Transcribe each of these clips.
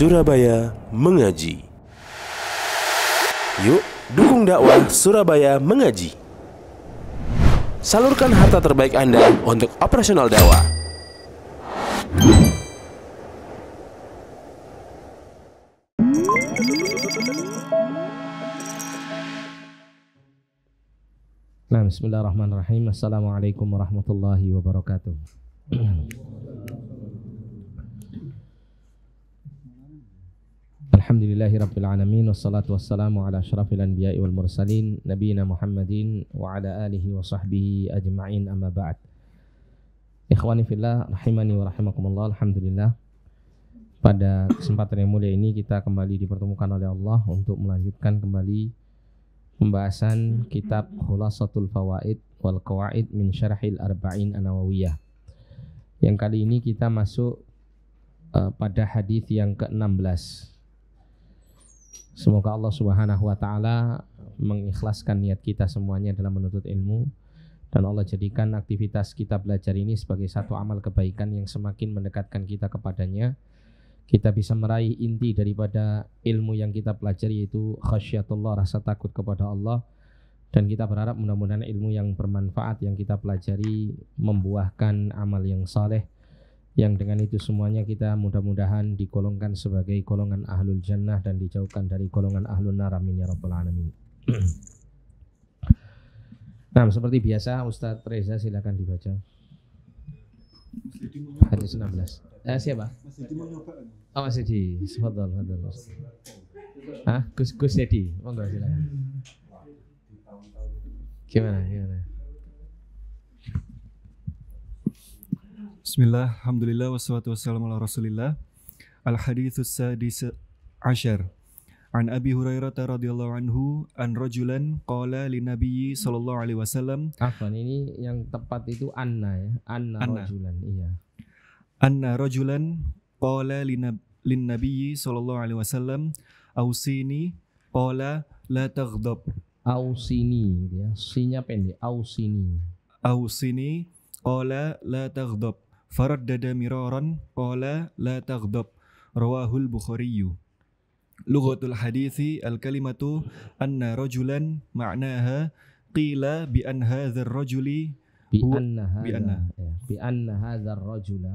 Surabaya Mengaji. Yuk, dukung dakwah Surabaya Mengaji. Salurkan harta terbaik Anda untuk operasional dakwah. Nah, bismillahirrahmanirrahim. Assalamualaikum warahmatullahi wabarakatuh. Alhamdulillahi Rabbil Alamin Wassalatu wassalamu ala syarafil anbiya'i wal mursalin Nabiina Muhammadin wa ala alihi wa sahbihi ajma'in amma ba'd Ikhwani fillah, rahimani wa rahimakumullah Alhamdulillah Pada kesempatan yang mulia ini kita kembali dipertemukan oleh Allah Untuk melanjutkan kembali pembahasan kitab Khulasatul Fawaid wal Qawaid min Syarahil Arba'in Anawawiyah Yang kali ini kita masuk uh, pada hadis yang ke-16 Semoga Allah Subhanahu wa taala mengikhlaskan niat kita semuanya dalam menuntut ilmu dan Allah jadikan aktivitas kita belajar ini sebagai satu amal kebaikan yang semakin mendekatkan kita kepadanya. Kita bisa meraih inti daripada ilmu yang kita pelajari yaitu khasyatullah, rasa takut kepada Allah dan kita berharap mudah-mudahan ilmu yang bermanfaat yang kita pelajari membuahkan amal yang saleh yang dengan itu semuanya kita mudah-mudahan dikolongkan sebagai golongan ahlul jannah dan dijauhkan dari golongan ahlul naramin ya rabbal alamin Nah, seperti biasa Ustadz Reza silakan dibaca. Hadis 16. Eh, siapa? Oh, Mas Yedi, Tafadhol, tafadhol. Hah? Gus Gus Dedi. Monggo silakan. Gimana? Gimana? Bismillah, Alhamdulillah, wassalatu wassalamu ala rasulillah Al-hadithus sadis ashar An Abi Hurairah radhiyallahu anhu an rajulan qala li nabiyyi sallallahu alaihi wasallam Afan, ini yang tepat itu anna ya anna, anna. rajulan iya Anna rajulan qala li lina nabiyyi sallallahu alaihi wasallam ausini qala la taghdab ausini gitu ya sinya pendek ausini ausini qala la taghdab faraddada miraran qala la taghdab rawahul bukhariyu lughatul hadithi al kalimatu anna rajulan ma'naha qila bi an hadzal rajuli bi anna ya, bi anna bi anna hadzal rajula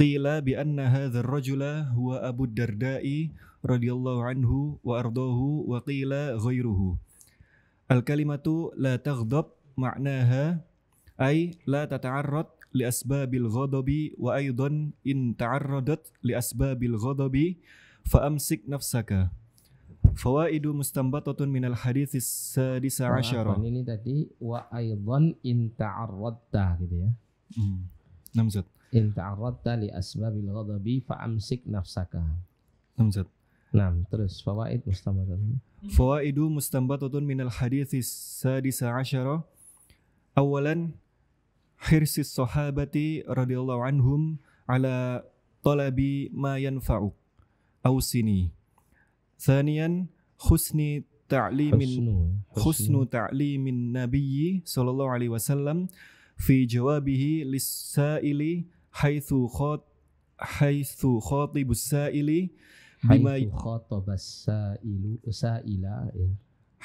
qila bi anna hadzal rajula huwa abu darda'i radhiyallahu anhu wa ardahu wa qila ghairuhu al kalimatu la taghdab ma'naha ay la tata'arrad liasbabil ghadabi wa in ta'arradat liasbabil ghadabi fa'amsik nafsaka Fawaidu mustambatatun minal hadithis sadisa nah, asyara Ini tadi wa in gitu ya hmm. In ta'arradta li asbabil fa'amsik nafsaka terus fawaid mustambatatun. Fawaidu mustambatatun minal hadithi sadisa Awalan hirsis sahabati radhiyallahu anhum ala talabi ma ausini. Thaniyan husni ta'limin husnu ya. ta'limin nabiyyi sallallahu alaihi wasallam fi jawabihi lis-sa'ili haitsu khat haitsu khatibus sa'ili bima khatabas sa'ilu sa'ila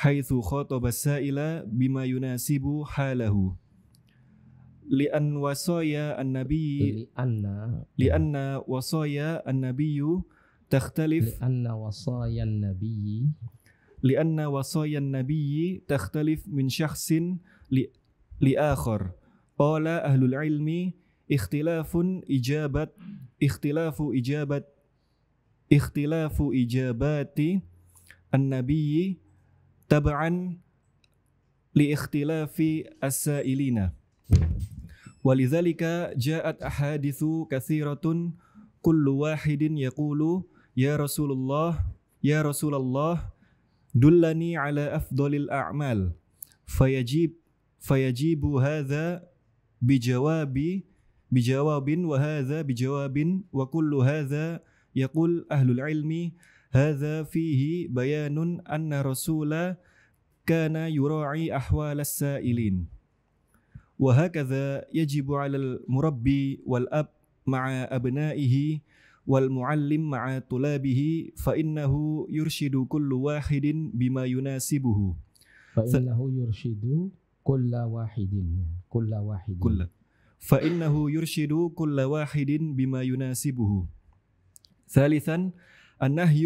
haitsu khatabas sa'ila bima yunasibu halahu لأن وصايا النبي لأن لأن وصايا النبي تختلف لأن وصايا النبي لأن وصايا النبي تختلف من شخص لآخر قال أهل العلم اختلاف إجابة اختلاف إجابة اختلاف إجابات النبي تبعا لاختلاف السائلين ولذلك جاءت أحاديث كثيرة كل واحد يقول يا رسول الله يا رسول الله دلني على أفضل الأعمال فيجيب فيجيب هذا بجواب بجواب وهذا بجواب وكل هذا يقول أهل العلم هذا فيه بيان أن رسول كان يراعي أحوال السائلين وهكذا يجب على المربي والأب مع أبنائه والمعلم مع طلابه فإنه يرشد كل واحد بما يناسبه فإنه يرشد كل واحد كل واحد كل فإنه يرشد كل واحد بما يناسبه ثالثا النهي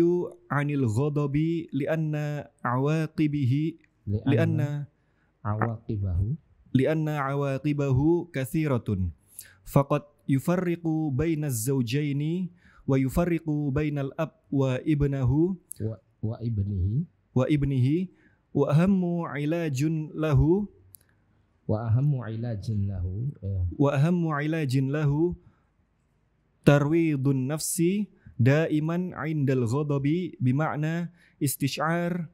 عن الغضب لأن عواقبه لأن, لأن عواقبه lianna awaqibahu kathiratun faqad yufarriqu bainaz zawjaini wa yufarriqu bainal ab wa ibnahu wa, wa ibnihi wa ibnihi wa ahammu ilajun lahu wa ahammu ilajin lahu ya. wa ahammu ilajin lahu tarwidun nafsi daiman indal ghadabi bima'na istish'ar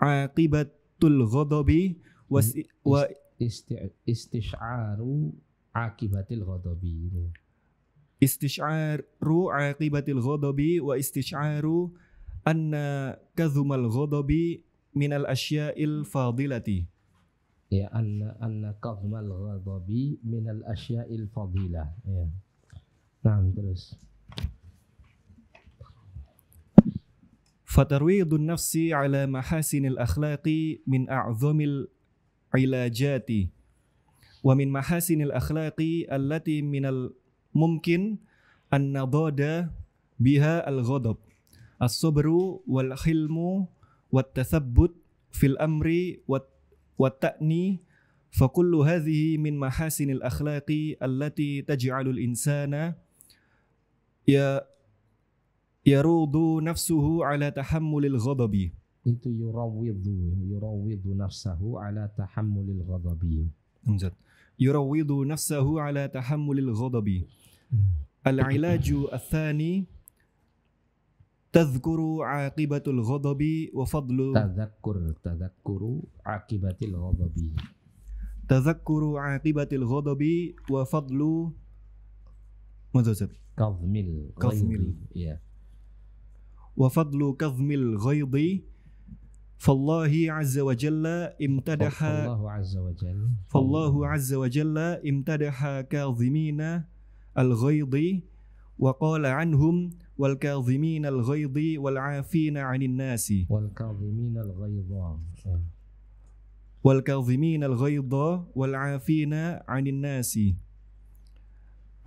aqibatul ghadabi wa hmm, isti istish'aru akibatil ghadabi gitu. Istish'aru akibatil ghadabi wa istish'aru anna kadhumal ghadabi min al asya'il fadilati. Ya anna anna kadhumal ghadabi min al asya'il fadilah. Ya. Nah, terus. فترويض النفس على محاسن الأخلاق من أعظم ilajati wa min mahasinil akhlaqi allati minal mumkin an nadada biha al ghadab as-sabru wal hilmu wat tathabbut fil amri wat wat ta'ni fa kullu hadhihi min mahasinil akhlaqi allati taj'alul insana ya yarudu nafsuhu ala tahammulil ghadabi itu yurawidu yurawidu nafsahu ala tahammulil ghadabi yurawidu nafsahu ala tahammulil ghadabi al ilaju athani تذكر عاقبة الغضب وفضل تذكر تذكر عاقبة الغضب تذكر عاقبة الغضب وفضل ماذا كظم الغيظ وفضل كظم الغيظ فالله عز وجل امتدح فالله عز وجل فالله عز وجل امتدح كاظمين الغيظ وقال عنهم والكاظمين الغيظ والعافين عن الناس والكاظمين الغيظ والكاظمين الغيظ والعافين عن الناس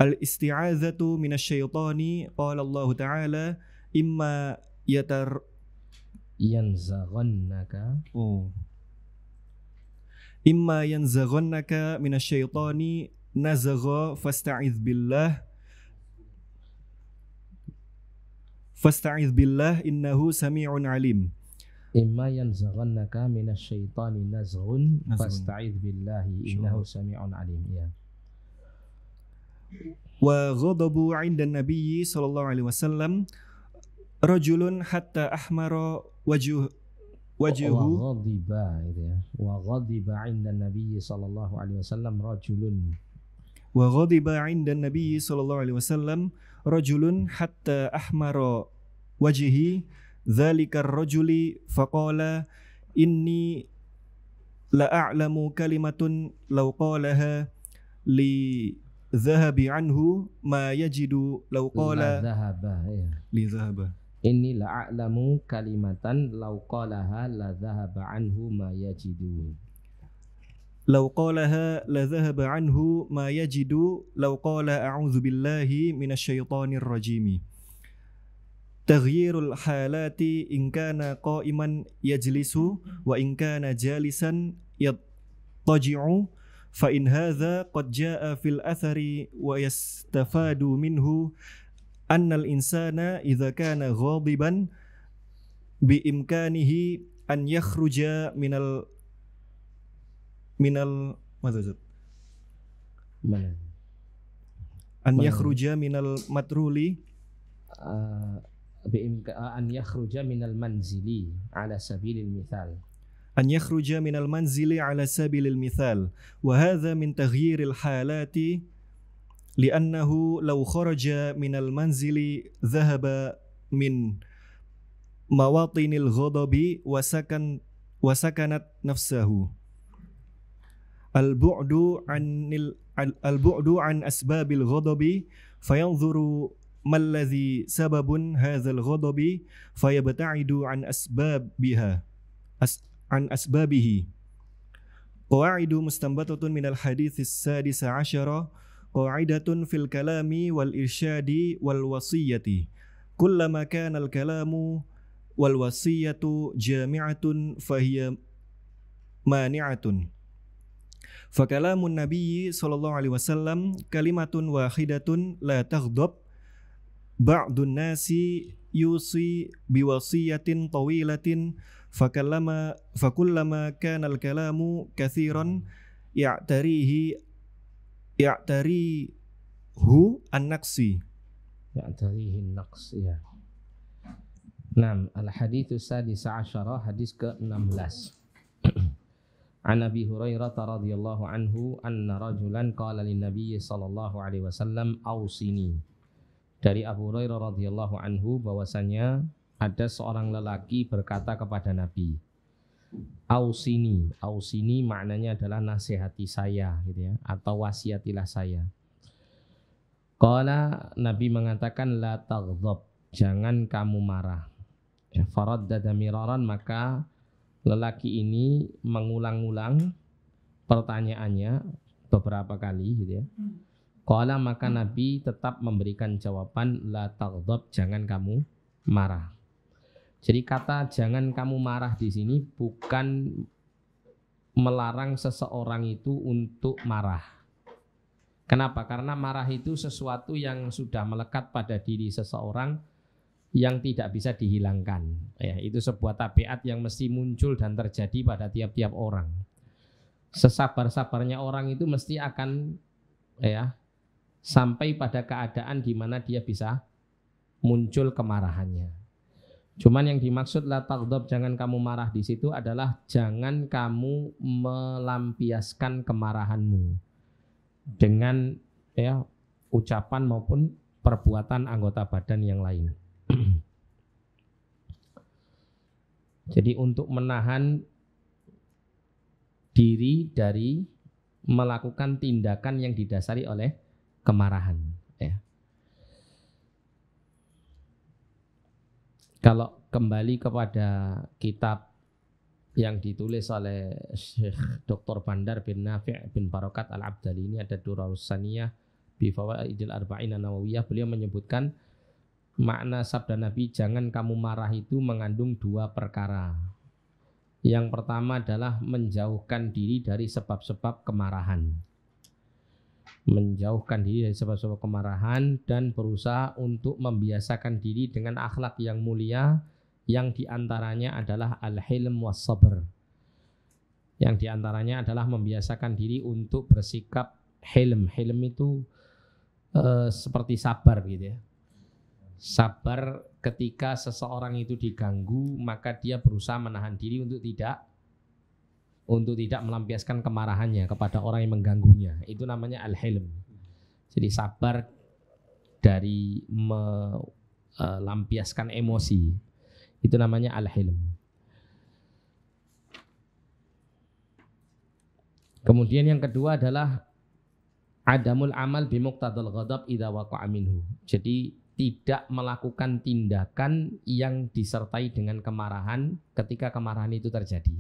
الاستعاذة من الشيطان قال الله تعالى إما يتر ينزغنك إما ينزغنك من الشيطان نزغ فاستعذ بالله فاستعذ بالله إنه سميع عليم إما ينزغنك من الشيطان نزغ فاستعذ بالله إنه سميع عليم yeah. وغضب عند النبي صلى الله عليه وسلم رجل حتى أحمر wajuh wajuhu wa ghadiba gitu ya wa ghadiba inda nabi sallallahu alaihi wasallam rajulun wa ghadiba inda nabi sallallahu alaihi wasallam rajulun hatta ahmara wajhi dzalika rajuli faqala inni la a'lamu kalimatun law qalaha li dhahabi anhu ma yajidu law qala li dhahaba إني لأعلم كلمة لو قالها لذهب عنه ما ma لو قالها لذهب عنه ما يجد لو قال أعوذ بالله من الشيطان الرجيم تغيير الحالات إن كان قائما يجلس وإن كان جالسا يضطجع فإن هذا قد جاء في الأثر ويستفاد منه أن الإنسان إذا كان غاضبا بإمكانه أن يخرج من ال من ال ماذا أن يخرج من المترول آه، آه، أن يخرج من المنزل على سبيل المثال أن يخرج من المنزل على سبيل المثال وهذا من تغيير الحالات لأنه لو خرج من المنزل ذهب من مواطن الغضب وسكن وسكنت نفسه البعد عن البعد عن أسباب الغضب فينظر ما الذي سبب هذا الغضب فيبتعد عن أسبابها عن أسبابه قواعد مستنبطة من الحديث السادس عشر qaidatun fil kalami wal irsyadi wal wasiyati kullama kana al kalamu wal wasiyatu jami'atun fahiya mani'atun fakalamun nabiyyi sallallahu alaihi wasallam kalimatun wahidatun la taghdab ba'dun nasi yusi biwasiyatin tawilatin fakallama fakullama kana al kalamu kathiran ya'tarihi Ya dari hu an ya dari naqs ya. Naam, al-hadithu sadis asyara, hadis ke-16. An Abi Hurairah radhiyallahu anhu anna rajulan qala lin Nabi sallallahu alaihi wasallam ausini. Dari Abu Hurairah radhiyallahu anhu bahwasanya ada seorang lelaki berkata kepada Nabi, ausini ausini maknanya adalah nasihati saya gitu ya atau wasiatilah saya Kala Nabi mengatakan la taghdab, jangan kamu marah. Ya, Farad dadamiraran maka lelaki ini mengulang-ulang pertanyaannya beberapa kali gitu ya. Kala maka Nabi tetap memberikan jawaban la taghdab, jangan kamu marah. Jadi kata jangan kamu marah di sini bukan melarang seseorang itu untuk marah. Kenapa? Karena marah itu sesuatu yang sudah melekat pada diri seseorang yang tidak bisa dihilangkan. Ya, itu sebuah tabiat yang mesti muncul dan terjadi pada tiap-tiap orang. Sesabar-sabarnya orang itu mesti akan ya sampai pada keadaan di mana dia bisa muncul kemarahannya. Cuman yang dimaksud la taghdab jangan kamu marah di situ adalah jangan kamu melampiaskan kemarahanmu dengan ya ucapan maupun perbuatan anggota badan yang lain. Jadi untuk menahan diri dari melakukan tindakan yang didasari oleh kemarahan. Kalau kembali kepada kitab yang ditulis oleh Syekh Dr. Bandar bin Nafi' bin Barokat Al-Abdali ini ada Durarus Saniyah Bifawaidil Arba'in Nawawiyah beliau menyebutkan makna sabda Nabi jangan kamu marah itu mengandung dua perkara yang pertama adalah menjauhkan diri dari sebab-sebab kemarahan menjauhkan diri dari sebab-sebab kemarahan dan berusaha untuk membiasakan diri dengan akhlak yang mulia yang diantaranya adalah al-hilm was sabr yang diantaranya adalah membiasakan diri untuk bersikap helm. hilm itu uh, seperti sabar gitu ya. Sabar ketika seseorang itu diganggu, maka dia berusaha menahan diri untuk tidak untuk tidak melampiaskan kemarahannya kepada orang yang mengganggunya. Itu namanya al-hilm. Jadi sabar dari melampiaskan e, emosi. Itu namanya al-hilm. Kemudian yang kedua adalah adamul amal bimuktadul ghadab idha waqa'a minhu. Jadi tidak melakukan tindakan yang disertai dengan kemarahan ketika kemarahan itu terjadi.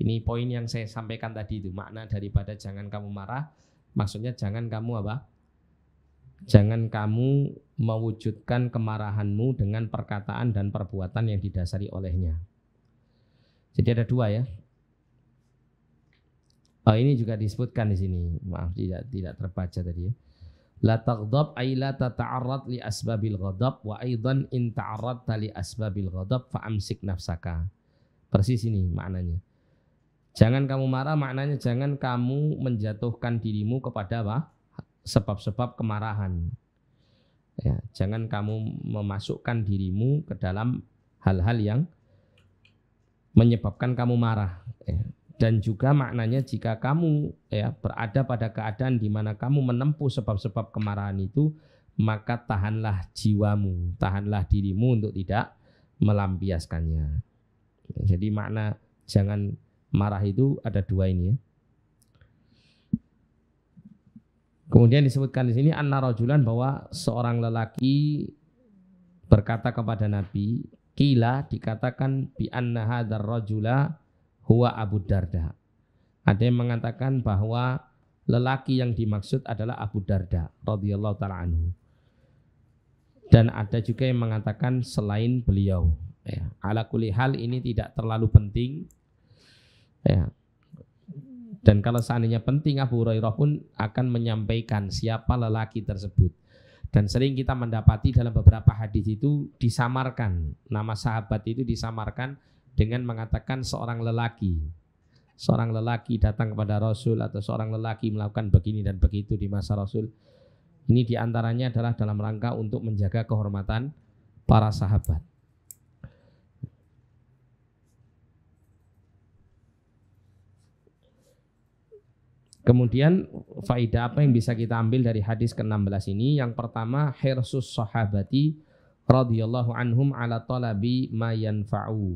Ini poin yang saya sampaikan tadi itu makna daripada jangan kamu marah. Maksudnya jangan kamu apa? Jangan kamu mewujudkan kemarahanmu dengan perkataan dan perbuatan yang didasari olehnya. Jadi ada dua ya. Oh, ini juga disebutkan di sini. Maaf tidak tidak terbaca tadi ya. La taghdab ay la tata'arrad li asbabil ghadab wa aidan in ta'arradta li asbabil ghadab fa amsik nafsaka. Persis ini maknanya. Jangan kamu marah maknanya jangan kamu menjatuhkan dirimu kepada apa? sebab-sebab kemarahan. Ya, jangan kamu memasukkan dirimu ke dalam hal-hal yang menyebabkan kamu marah. Ya. Dan juga maknanya jika kamu ya berada pada keadaan di mana kamu menempuh sebab-sebab kemarahan itu, maka tahanlah jiwamu, tahanlah dirimu untuk tidak melampiaskannya. Jadi makna jangan marah itu ada dua ini ya. Kemudian disebutkan di sini anna rajulan bahwa seorang lelaki berkata kepada Nabi, kila dikatakan bi anna hadzal rajula huwa Abu Darda. Ada yang mengatakan bahwa lelaki yang dimaksud adalah Abu Darda radhiyallahu taala anhu. Dan ada juga yang mengatakan selain beliau. Ya, ala kulli hal ini tidak terlalu penting Ya. Dan kalau seandainya penting Abu Hurairah pun akan menyampaikan siapa lelaki tersebut. Dan sering kita mendapati dalam beberapa hadis itu disamarkan nama sahabat itu disamarkan dengan mengatakan seorang lelaki. Seorang lelaki datang kepada Rasul atau seorang lelaki melakukan begini dan begitu di masa Rasul. Ini diantaranya adalah dalam rangka untuk menjaga kehormatan para sahabat. Kemudian faidah apa yang bisa kita ambil dari hadis ke-16 ini? Yang pertama, hirsus sahabati radhiyallahu anhum ala talabi ma yanfa'u.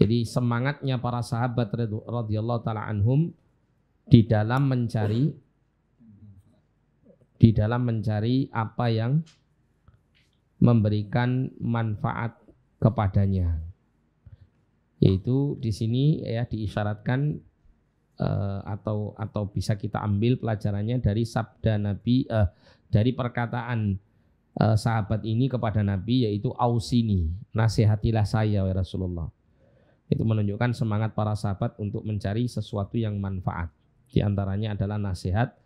Jadi semangatnya para sahabat radhiyallahu taala anhum di dalam mencari di dalam mencari apa yang memberikan manfaat kepadanya. Yaitu di sini ya diisyaratkan Eh, atau atau bisa kita ambil pelajarannya dari sabda Nabi uh, dari perkataan uh, sahabat ini kepada Nabi yaitu ausini nasihatilah saya ya Rasulullah itu menunjukkan semangat para sahabat untuk mencari sesuatu yang manfaat diantaranya adalah nasihat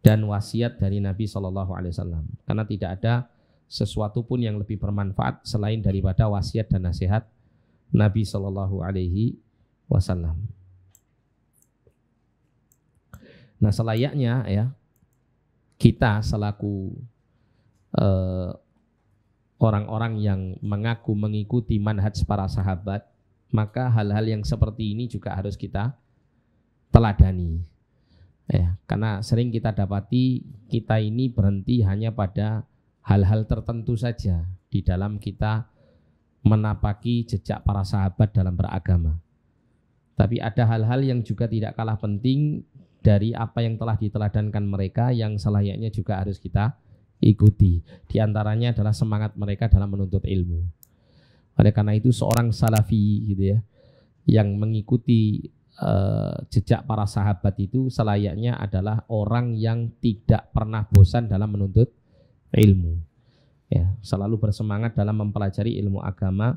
dan wasiat dari Nabi Shallallahu Alaihi Wasallam karena tidak ada sesuatu pun yang lebih bermanfaat selain daripada wasiat dan nasihat Nabi Shallallahu Alaihi Wasallam. Nah, selayaknya ya kita selaku orang eh, orang-orang yang mengaku mengikuti manhaj para sahabat, maka hal-hal yang seperti ini juga harus kita teladani. Ya, karena sering kita dapati kita ini berhenti hanya pada hal-hal tertentu saja di dalam kita menapaki jejak para sahabat dalam beragama. Tapi ada hal-hal yang juga tidak kalah penting dari apa yang telah diteladankan mereka yang selayaknya juga harus kita ikuti. Di antaranya adalah semangat mereka dalam menuntut ilmu. Oleh karena itu seorang salafi gitu ya yang mengikuti uh, jejak para sahabat itu selayaknya adalah orang yang tidak pernah bosan dalam menuntut ilmu. Ya, selalu bersemangat dalam mempelajari ilmu agama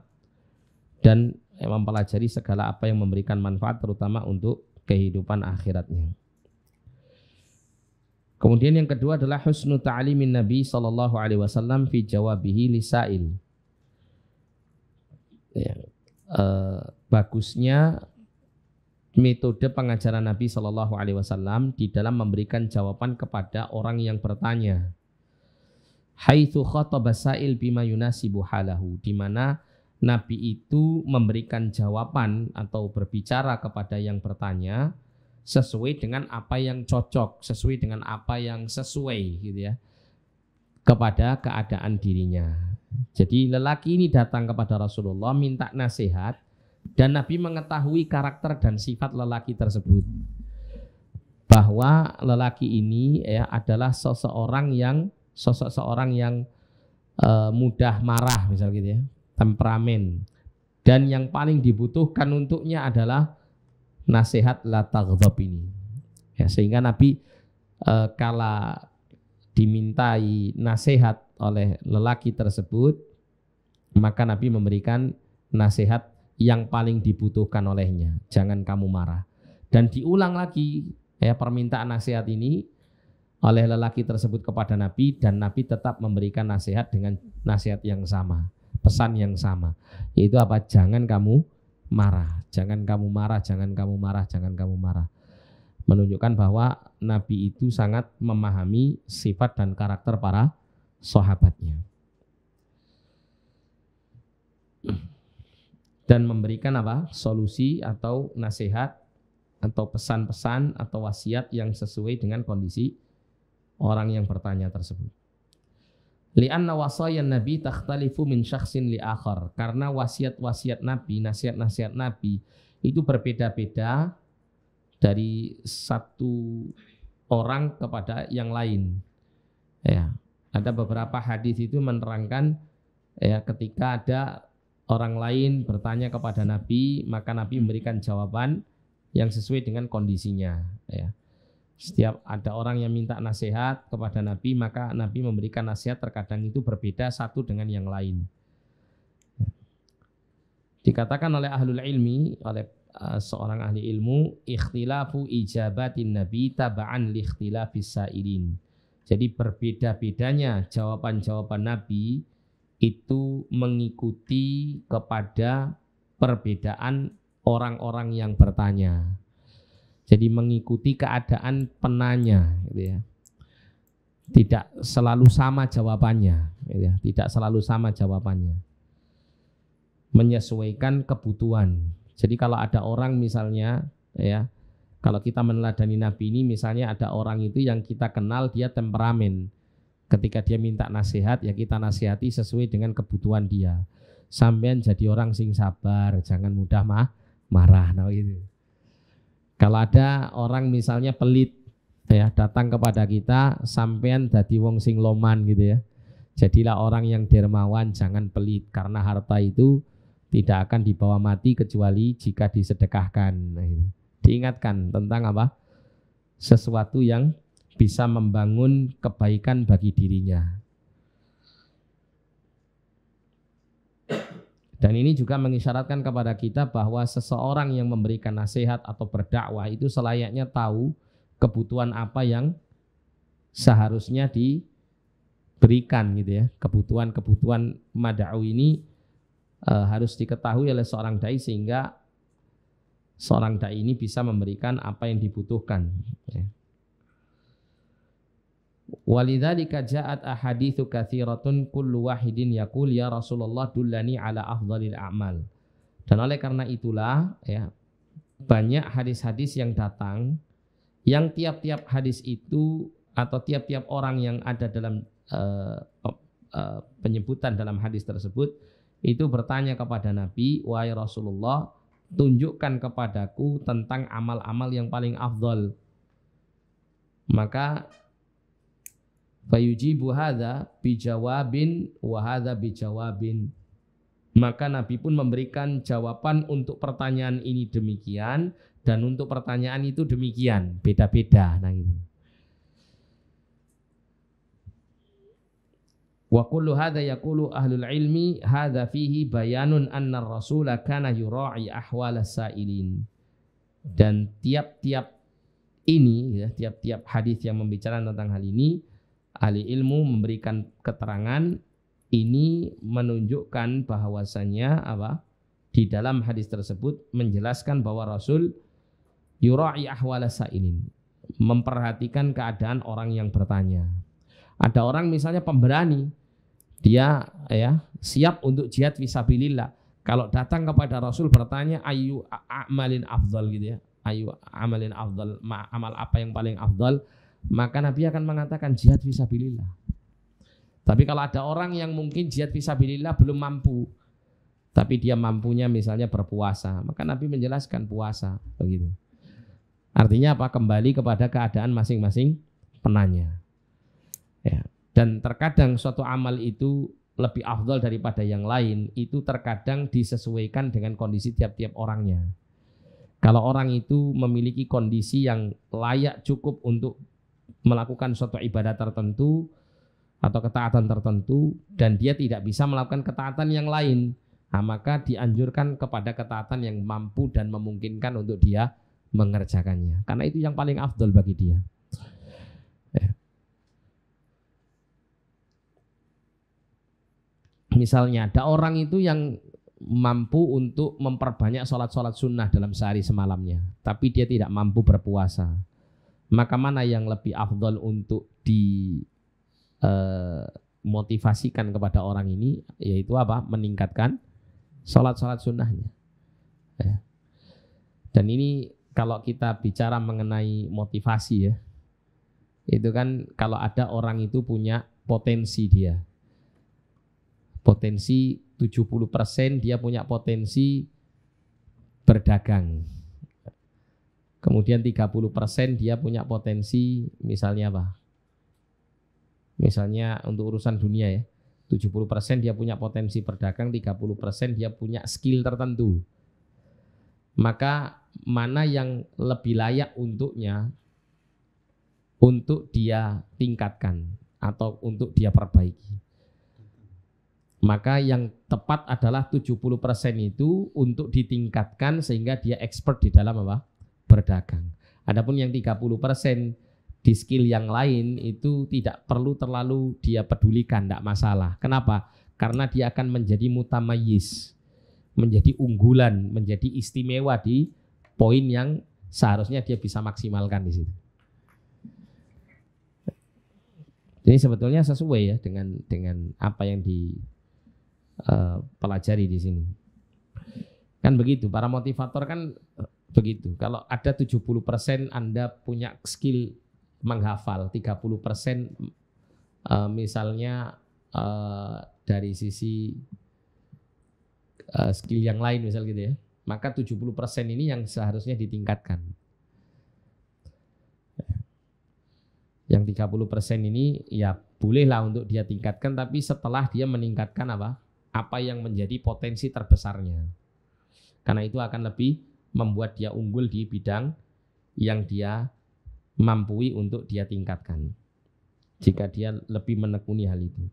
dan mempelajari segala apa yang memberikan manfaat terutama untuk kehidupan akhiratnya. Kemudian yang kedua adalah husnu ta'limin Nabi sallallahu alaihi wasallam fi jawabihi lisail. Ya, E, bagusnya metode pengajaran Nabi Shallallahu Alaihi Wasallam di dalam memberikan jawaban kepada orang yang bertanya. Haitsu khataba sa'il bima yunasibu halahu di mana Nabi itu memberikan jawaban atau berbicara kepada yang bertanya sesuai dengan apa yang cocok, sesuai dengan apa yang sesuai gitu ya kepada keadaan dirinya. Jadi lelaki ini datang kepada Rasulullah minta nasihat dan Nabi mengetahui karakter dan sifat lelaki tersebut. Bahwa lelaki ini ya adalah seseorang yang sosok seorang yang e, mudah marah misal gitu ya, temperamen. Dan yang paling dibutuhkan untuknya adalah nasihat la taghdhab ini. Ya, sehingga Nabi e, kala dimintai nasihat oleh lelaki tersebut, maka Nabi memberikan nasihat yang paling dibutuhkan olehnya. Jangan kamu marah. Dan diulang lagi ya permintaan nasihat ini oleh lelaki tersebut kepada Nabi dan Nabi tetap memberikan nasihat dengan nasihat yang sama, pesan yang sama. Yaitu apa? Jangan kamu marah. Jangan kamu marah, jangan kamu marah, jangan kamu marah. Menunjukkan bahwa Nabi itu sangat memahami sifat dan karakter para sahabatnya. Dan memberikan apa? Solusi atau nasihat atau pesan-pesan atau wasiat yang sesuai dengan kondisi orang yang bertanya tersebut. Lianna wasayan Nabi takhtalifu min syakhsin li akhar. Karena wasiat-wasiat Nabi, nasihat-nasihat Nabi itu berbeda-beda dari satu orang kepada yang lain. Ya, ada beberapa hadis itu menerangkan ya ketika ada orang lain bertanya kepada Nabi, maka Nabi memberikan jawaban yang sesuai dengan kondisinya, ya. Setiap ada orang yang minta nasihat kepada Nabi, maka Nabi memberikan nasihat terkadang itu berbeda satu dengan yang lain. Dikatakan oleh ahlul ilmi, oleh eh, seorang ahli ilmu, ikhtilafu ijabatin Nabi taba'an li ikhtilafis sa'ilin. Jadi berbeda-bedanya jawaban-jawaban Nabi itu mengikuti kepada perbedaan orang-orang yang bertanya. Jadi mengikuti keadaan penanya, gitu ya. Tidak selalu sama jawabannya, gitu ya. Tidak selalu sama jawabannya. Menyesuaikan kebutuhan. Jadi kalau ada orang misalnya, ya, kalau kita meneladani Nabi ini, misalnya ada orang itu yang kita kenal dia temperamen. Ketika dia minta nasihat, ya kita nasihati sesuai dengan kebutuhan dia. Sampean jadi orang sing sabar, jangan mudah mah marah, nah gitu kalau ada orang misalnya pelit ya datang kepada kita sampean dadi wong sing loman gitu ya. Jadilah orang yang dermawan, jangan pelit karena harta itu tidak akan dibawa mati kecuali jika disedekahkan. Nah, ini. Gitu. Diingatkan tentang apa? Sesuatu yang bisa membangun kebaikan bagi dirinya. Dan ini juga mengisyaratkan kepada kita bahwa seseorang yang memberikan nasihat atau berdakwah itu selayaknya tahu kebutuhan apa yang seharusnya diberikan gitu ya. Kebutuhan-kebutuhan mada'u ini e, harus diketahui oleh seorang dai sehingga seorang dai ini bisa memberikan apa yang dibutuhkan. Ya. Walidzalika ja'at ahaditsu katsiratun kullu wahidin yaqul ya Rasulullah dullani ala afdhalil a'mal. Dan oleh karena itulah ya banyak hadis-hadis yang datang yang tiap-tiap hadis itu atau tiap-tiap orang yang ada dalam uh, uh, penyebutan dalam hadis tersebut itu bertanya kepada Nabi, "Wahai Rasulullah, tunjukkan kepadaku tentang amal-amal yang paling afdol." Maka Fayujibu hadza bijawabin wa hadza bijawabin. Maka Nabi pun memberikan jawaban untuk pertanyaan ini demikian dan untuk pertanyaan itu demikian, beda-beda nah gitu. Wa kullu hadza yaqulu ahlul ilmi hadza fihi bayanun anna ar-rasula kana yura'i ahwal sailin. Dan tiap-tiap ini ya, tiap-tiap hadis yang membicarakan tentang hal ini ahli ilmu memberikan keterangan ini menunjukkan bahwasannya apa di dalam hadis tersebut menjelaskan bahwa Rasul yura'i ahwala sa'ilin memperhatikan keadaan orang yang bertanya. Ada orang misalnya pemberani, dia ya siap untuk jihad visabilillah. Kalau datang kepada Rasul bertanya ayu amalin afdal gitu ya. Ayu amalin afdal, amal apa yang paling afdal? maka Nabi akan mengatakan jihad visabilillah. Tapi kalau ada orang yang mungkin jihad visabilillah belum mampu, tapi dia mampunya misalnya berpuasa, maka Nabi menjelaskan puasa begitu. Artinya apa? Kembali kepada keadaan masing-masing penanya. Ya. Dan terkadang suatu amal itu lebih afdol daripada yang lain itu terkadang disesuaikan dengan kondisi tiap-tiap orangnya. Kalau orang itu memiliki kondisi yang layak cukup untuk melakukan suatu ibadah tertentu atau ketaatan tertentu dan dia tidak bisa melakukan ketaatan yang lain nah, maka dianjurkan kepada ketaatan yang mampu dan memungkinkan untuk dia mengerjakannya karena itu yang paling afdol bagi dia ya. misalnya ada orang itu yang mampu untuk memperbanyak sholat-sholat sunnah dalam sehari semalamnya tapi dia tidak mampu berpuasa maka mana yang lebih afdol untuk dimotivasikan eh, motivasikan kepada orang ini yaitu apa meningkatkan sholat-sholat sunnahnya ya. dan ini kalau kita bicara mengenai motivasi ya itu kan kalau ada orang itu punya potensi dia potensi 70% dia punya potensi berdagang Kemudian 30% dia punya potensi misalnya apa? Misalnya untuk urusan dunia ya. 70% dia punya potensi berdagang, 30% dia punya skill tertentu. Maka mana yang lebih layak untuknya untuk dia tingkatkan atau untuk dia perbaiki. Maka yang tepat adalah 70% itu untuk ditingkatkan sehingga dia expert di dalam apa? berdagang. Adapun yang 30% di skill yang lain itu tidak perlu terlalu dia pedulikan, tidak masalah. Kenapa? Karena dia akan menjadi mutamayis, menjadi unggulan, menjadi istimewa di poin yang seharusnya dia bisa maksimalkan di situ. Ini sebetulnya sesuai ya dengan dengan apa yang dipelajari eh, di sini. Kan begitu, para motivator kan begitu. Kalau ada 70% Anda punya skill menghafal, 30% uh, eh, misalnya uh, dari sisi uh, skill yang lain misal gitu ya. Maka 70% ini yang seharusnya ditingkatkan. Yang 30% ini ya bolehlah untuk dia tingkatkan tapi setelah dia meningkatkan apa? Apa yang menjadi potensi terbesarnya. Karena itu akan lebih membuat dia unggul di bidang yang dia mampu untuk dia tingkatkan. Jika dia lebih menekuni hal itu.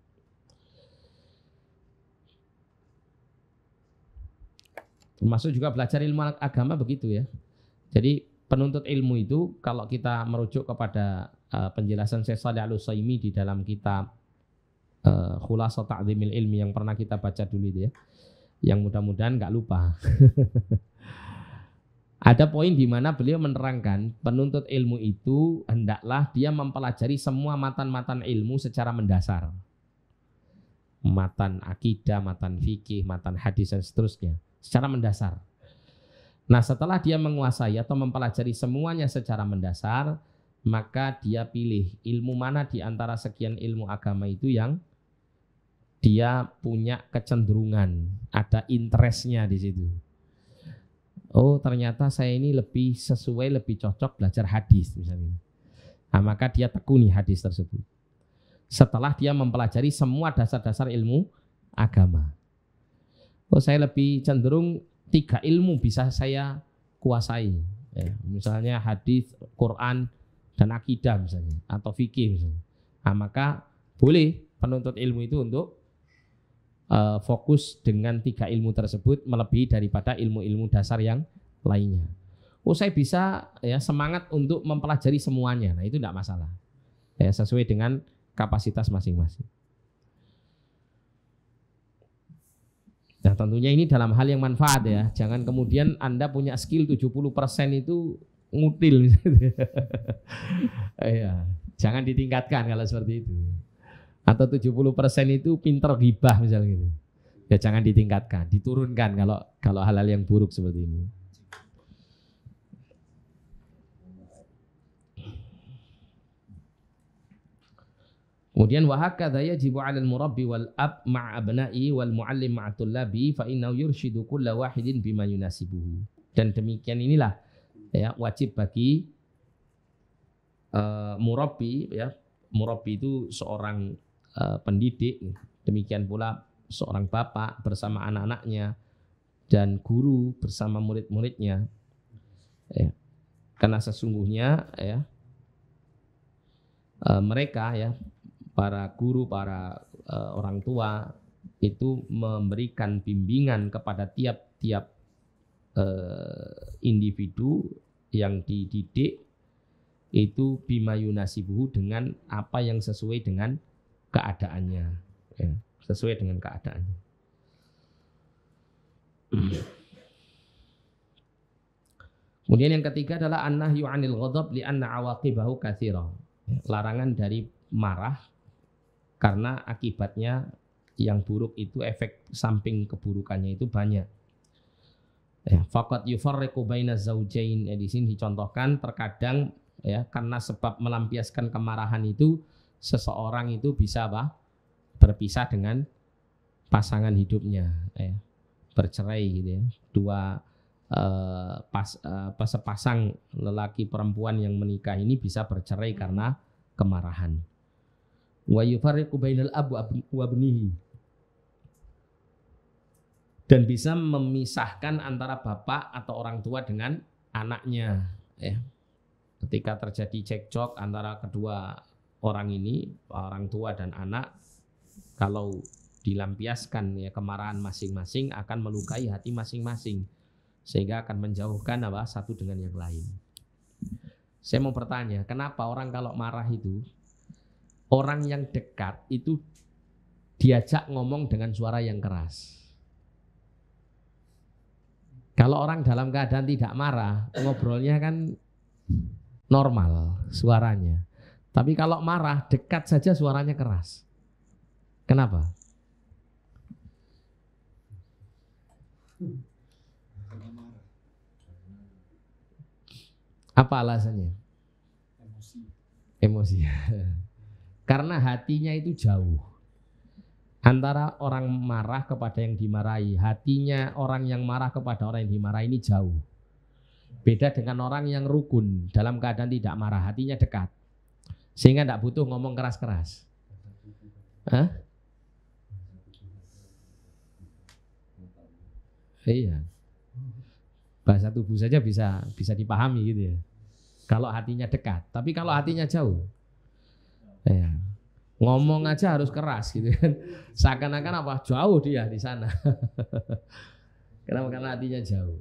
Termasuk juga belajar ilmu agama begitu ya. Jadi penuntut ilmu itu kalau kita merujuk kepada uh, penjelasan Syekh Saleh al di dalam kitab uh, eh, Khulasa Ta'zimil Ilmi yang pernah kita baca dulu itu ya. Yang mudah-mudahan nggak lupa. Ada poin di mana beliau menerangkan penuntut ilmu itu hendaklah dia mempelajari semua matan-matan ilmu secara mendasar. Matan akidah, matan fikih, matan hadis dan seterusnya secara mendasar. Nah, setelah dia menguasai atau mempelajari semuanya secara mendasar, maka dia pilih ilmu mana di antara sekian ilmu agama itu yang dia punya kecenderungan, ada interestnya di situ oh ternyata saya ini lebih sesuai lebih cocok belajar hadis misalnya nah, maka dia tekuni hadis tersebut setelah dia mempelajari semua dasar-dasar ilmu agama oh saya lebih cenderung tiga ilmu bisa saya kuasai ya, misalnya hadis Quran dan akidah misalnya atau fikih misalnya nah, maka boleh penuntut ilmu itu untuk uh, fokus dengan tiga ilmu tersebut melebihi daripada ilmu-ilmu dasar yang lainnya. Oh saya bisa ya semangat untuk mempelajari semuanya. Nah itu tidak masalah. Ya, sesuai dengan kapasitas masing-masing. Nah tentunya ini dalam hal yang manfaat ya. Jangan kemudian Anda punya skill 70% itu ngutil. ya, jangan ditingkatkan kalau seperti itu atau 70% itu pinter gibah misalnya gitu. Ya jangan ditingkatkan, diturunkan kalau kalau hal-hal yang buruk seperti ini. Kemudian wahakadha yajibu 'alal murabbi wal ab ma'abna'i abna'i wal mu'allim ma'a tullabi fa inna yurshidu kulla wahidin bima yunasibuhu. Dan demikian inilah ya wajib bagi uh, murabbi ya. Murabbi itu seorang Eh, pendidik, demikian pula seorang bapak bersama anak-anaknya dan guru bersama murid-muridnya. Ya. Karena sesungguhnya ya uh, mereka ya para guru, para uh, orang tua itu memberikan bimbingan kepada tiap-tiap uh, individu yang dididik itu bima yunasibuhu dengan apa yang sesuai dengan keadaannya ya, sesuai dengan keadaannya kemudian yang ketiga adalah anah yu'anil ghadab li anna bahu katsira ya, larangan dari marah karena akibatnya yang buruk itu efek samping keburukannya itu banyak ya fakat yufarriqu baina zaujain ya, di sini dicontohkan terkadang ya karena sebab melampiaskan kemarahan itu seseorang itu bisa apa? berpisah dengan pasangan hidupnya ya. Bercerai gitu ya. Dua eh, pas eh, sepasang lelaki perempuan yang menikah ini bisa bercerai karena kemarahan. Wa yufariqu bainal abu wa dan bisa memisahkan antara bapak atau orang tua dengan anaknya ya ketika terjadi cekcok antara kedua orang ini orang tua dan anak kalau dilampiaskan ya kemarahan masing-masing akan melukai hati masing-masing sehingga akan menjauhkan apa satu dengan yang lain. Saya mau bertanya, kenapa orang kalau marah itu orang yang dekat itu diajak ngomong dengan suara yang keras? Kalau orang dalam keadaan tidak marah, ngobrolnya kan normal suaranya. Tapi kalau marah, dekat saja suaranya keras. Kenapa? Apa alasannya? Emosi. Emosi. Karena hatinya itu jauh. Antara orang marah kepada yang dimarahi, hatinya orang yang marah kepada orang yang dimarahi ini jauh. Beda dengan orang yang rukun dalam keadaan tidak marah, hatinya dekat. Sehingga tidak butuh ngomong keras-keras. Hah? Iya. Bahasa tubuh saja bisa bisa dipahami gitu ya. Kalau hatinya dekat, tapi kalau hatinya jauh. Ya. Ngomong aja harus keras gitu kan. Seakan-akan apa? Jauh dia di sana. Kenapa? Karena hatinya jauh.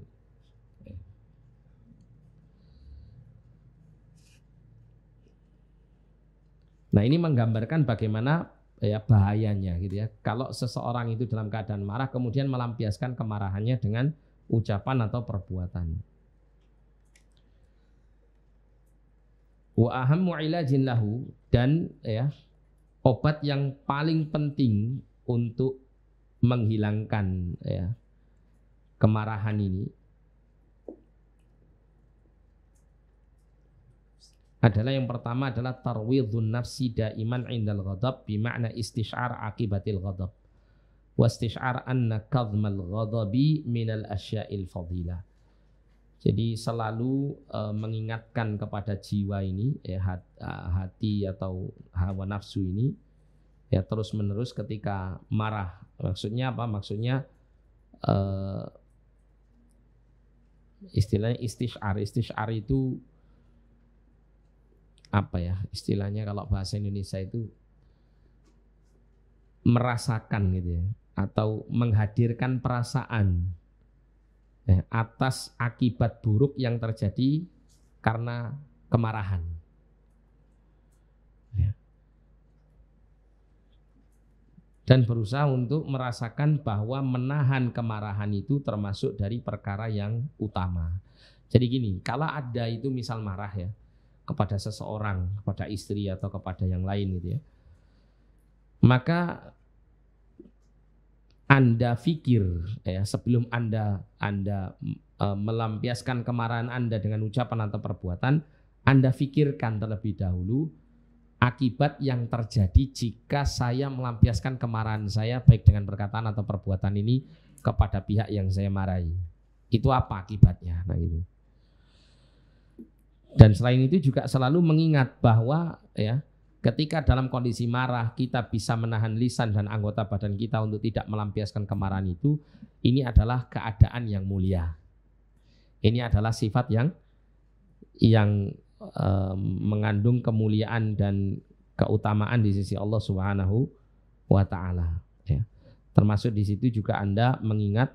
Nah ini menggambarkan bagaimana ya bahayanya gitu ya. Kalau seseorang itu dalam keadaan marah kemudian melampiaskan kemarahannya dengan ucapan atau perbuatan. Wa lahu dan ya obat yang paling penting untuk menghilangkan ya kemarahan ini adalah yang pertama adalah tarwidhun nafsi daiman indal ghadab bima'na istish'ar akibatil ghadab istish'ar anna kazmal ghadabi minal asya'il fadilah jadi selalu uh, mengingatkan kepada jiwa ini ya, eh, hat, uh, hati atau hawa nafsu ini ya terus menerus ketika marah maksudnya apa maksudnya uh, istilahnya istishar istishar itu apa ya istilahnya kalau bahasa Indonesia itu merasakan gitu ya atau menghadirkan perasaan ya, atas akibat buruk yang terjadi karena kemarahan. Ya. Dan berusaha untuk merasakan bahwa menahan kemarahan itu termasuk dari perkara yang utama. Jadi gini, kalau ada itu misal marah ya, kepada seseorang, kepada istri atau kepada yang lain gitu ya. Maka anda pikir ya sebelum Anda Anda e, melampiaskan kemarahan Anda dengan ucapan atau perbuatan, Anda pikirkan terlebih dahulu akibat yang terjadi jika saya melampiaskan kemarahan saya baik dengan perkataan atau perbuatan ini kepada pihak yang saya marahi. Itu apa akibatnya? Nah, gitu. Dan selain itu juga selalu mengingat bahwa ya ketika dalam kondisi marah kita bisa menahan lisan dan anggota badan kita untuk tidak melampiaskan kemarahan itu, ini adalah keadaan yang mulia. Ini adalah sifat yang yang mengandung kemuliaan dan keutamaan di sisi Allah Subhanahu wa taala ya. Termasuk di situ juga Anda mengingat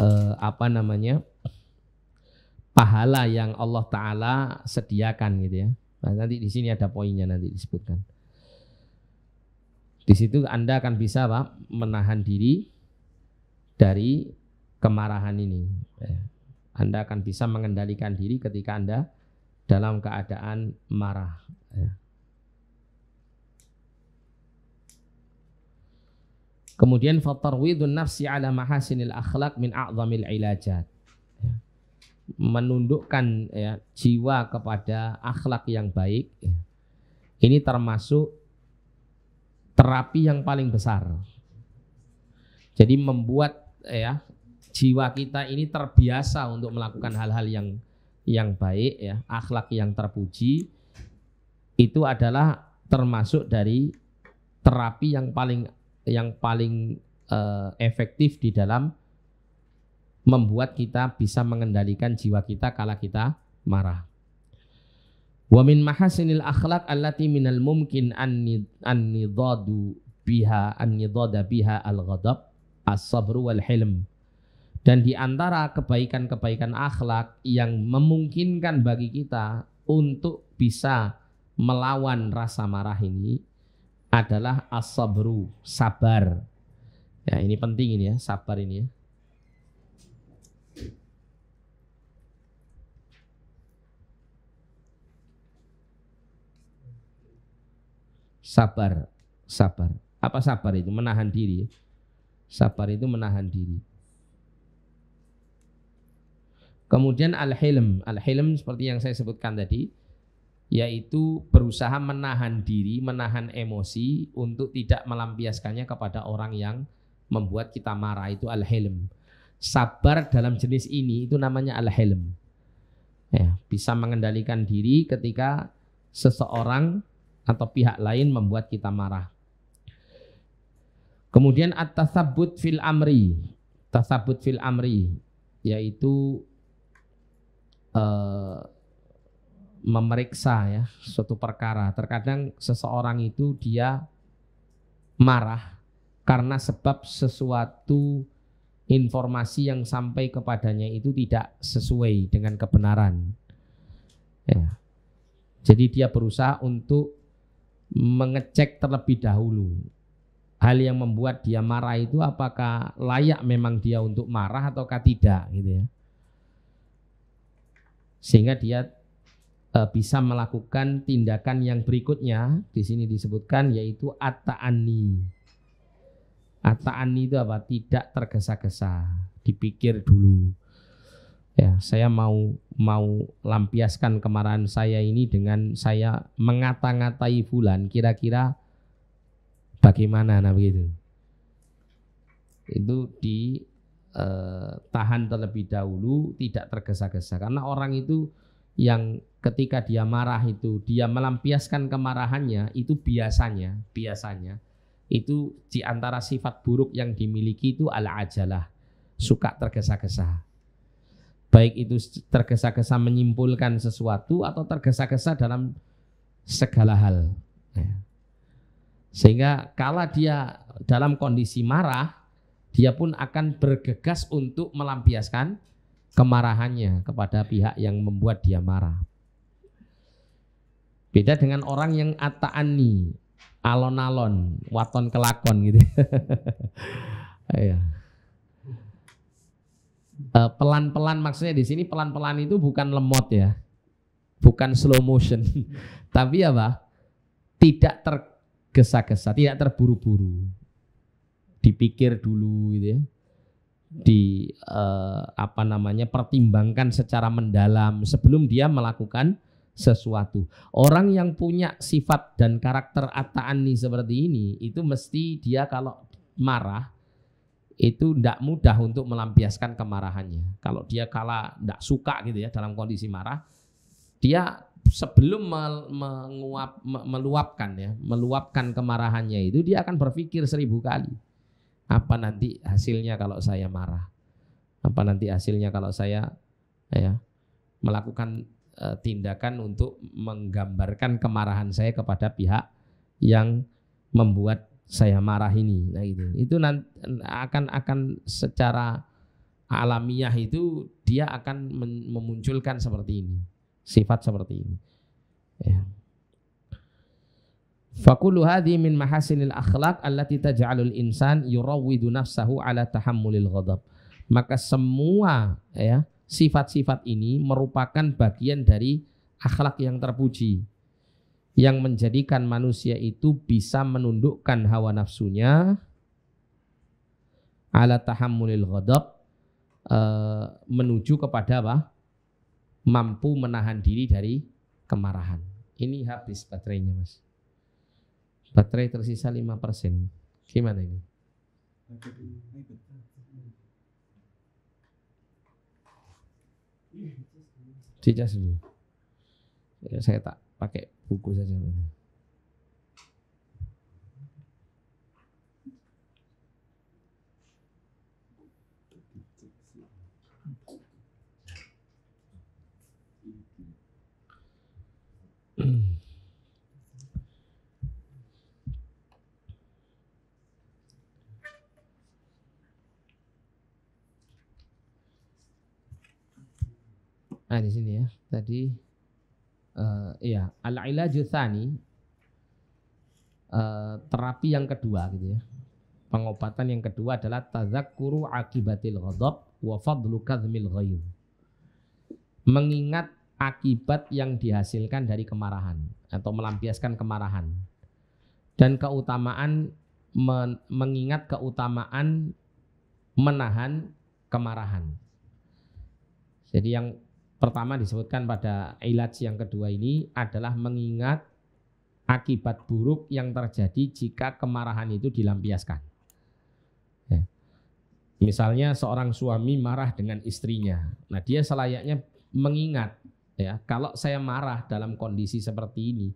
eh, apa namanya? pahala yang Allah Ta'ala sediakan gitu ya. Nah, nanti di sini ada poinnya nanti disebutkan. Di situ Anda akan bisa Pak, menahan diri dari kemarahan ini. Eh, Anda akan bisa mengendalikan diri ketika Anda dalam keadaan marah. Ya. Kemudian fatarwidun nafsi ala mahasinil akhlak min a'zamil ilajat menundukkan ya, jiwa kepada akhlak yang baik ya. ini termasuk terapi yang paling besar. Jadi membuat ya jiwa kita ini terbiasa untuk melakukan hal-hal yang yang baik ya, akhlak yang terpuji itu adalah termasuk dari terapi yang paling yang paling uh, efektif di dalam membuat kita bisa mengendalikan jiwa kita kala kita marah. Wa min mahasinil akhlak allati minal mumkin an nidadu biha an nidada biha al ghadab as-sabru wal hilm. Dan di antara kebaikan-kebaikan akhlak yang memungkinkan bagi kita untuk bisa melawan rasa marah ini adalah as-sabru, sabar. Ya, ini penting ini ya, sabar ini ya sabar, sabar. Apa sabar itu? Menahan diri. Sabar itu menahan diri. Kemudian al-hilm, al-hilm seperti yang saya sebutkan tadi, yaitu berusaha menahan diri, menahan emosi untuk tidak melampiaskannya kepada orang yang membuat kita marah itu al-hilm. Sabar dalam jenis ini itu namanya al-hilm. Ya, bisa mengendalikan diri ketika seseorang atau pihak lain membuat kita marah. Kemudian at sabut fil amri. Tasabut fil amri yaitu uh, memeriksa ya suatu perkara. Terkadang seseorang itu dia marah karena sebab sesuatu informasi yang sampai kepadanya itu tidak sesuai dengan kebenaran. Ya. Jadi dia berusaha untuk mengecek terlebih dahulu hal yang membuat dia marah itu apakah layak memang dia untuk marah ataukah tidak gitu ya sehingga dia e, bisa melakukan tindakan yang berikutnya di sini disebutkan yaitu ataani ataani itu apa tidak tergesa-gesa dipikir dulu ya saya mau mau lampiaskan kemarahan saya ini dengan saya mengata-ngatai fulan kira-kira bagaimana nah begitu itu di eh, tahan terlebih dahulu tidak tergesa-gesa karena orang itu yang ketika dia marah itu dia melampiaskan kemarahannya itu biasanya biasanya itu di antara sifat buruk yang dimiliki itu al ajalah suka tergesa-gesa baik itu tergesa-gesa menyimpulkan sesuatu atau tergesa-gesa dalam segala hal. Ya. Sehingga kala dia dalam kondisi marah, dia pun akan bergegas untuk melampiaskan kemarahannya kepada pihak yang membuat dia marah. Beda dengan orang yang ataani, alon-alon, waton kelakon gitu. Iya. Eh, pelan-pelan uh, maksudnya di sini pelan-pelan itu bukan lemot ya. Bukan slow motion. Tapi apa? Tidak tergesa-gesa, tidak terburu-buru. Dipikir dulu gitu ya. Di uh, apa namanya? pertimbangkan secara mendalam sebelum dia melakukan sesuatu. Orang yang punya sifat dan karakter ataan nih seperti ini, itu mesti dia kalau marah itu tidak mudah untuk melampiaskan kemarahannya. Kalau dia kala tidak suka gitu ya dalam kondisi marah, dia sebelum menguap, meluapkan ya, meluapkan kemarahannya itu dia akan berpikir seribu kali. Apa nanti hasilnya kalau saya marah? Apa nanti hasilnya kalau saya ya melakukan e, tindakan untuk menggambarkan kemarahan saya kepada pihak yang membuat saya marah ini nah gitu itu nanti akan akan secara alamiah itu dia akan memunculkan seperti ini sifat seperti ini ya. Fakulu hadhi min mahasinil akhlak allati taj'alul insan yurawwidu nafsahu ala tahammulil ghadab. Maka semua ya sifat-sifat ini merupakan bagian dari akhlak yang terpuji yang menjadikan manusia itu bisa menundukkan hawa nafsunya ala tahammulil ghadab e, menuju kepada apa? mampu menahan diri dari kemarahan. Ini habis baterainya, Mas. Baterai tersisa 5%. Gimana ini? Dicas dulu. saya tak pakai buku saja. Nah, di sini ya. Tadi uh, iya al ilaju tsani uh, terapi yang kedua gitu ya. Pengobatan yang kedua adalah tazakkuru akibatil ghadab wa fadlu kadzmil Mengingat akibat yang dihasilkan dari kemarahan atau melampiaskan kemarahan dan keutamaan men mengingat keutamaan menahan kemarahan. Jadi yang pertama disebutkan pada ilat yang kedua ini adalah mengingat akibat buruk yang terjadi jika kemarahan itu dilampiaskan. Ya. Misalnya seorang suami marah dengan istrinya. Nah, dia selayaknya mengingat ya, kalau saya marah dalam kondisi seperti ini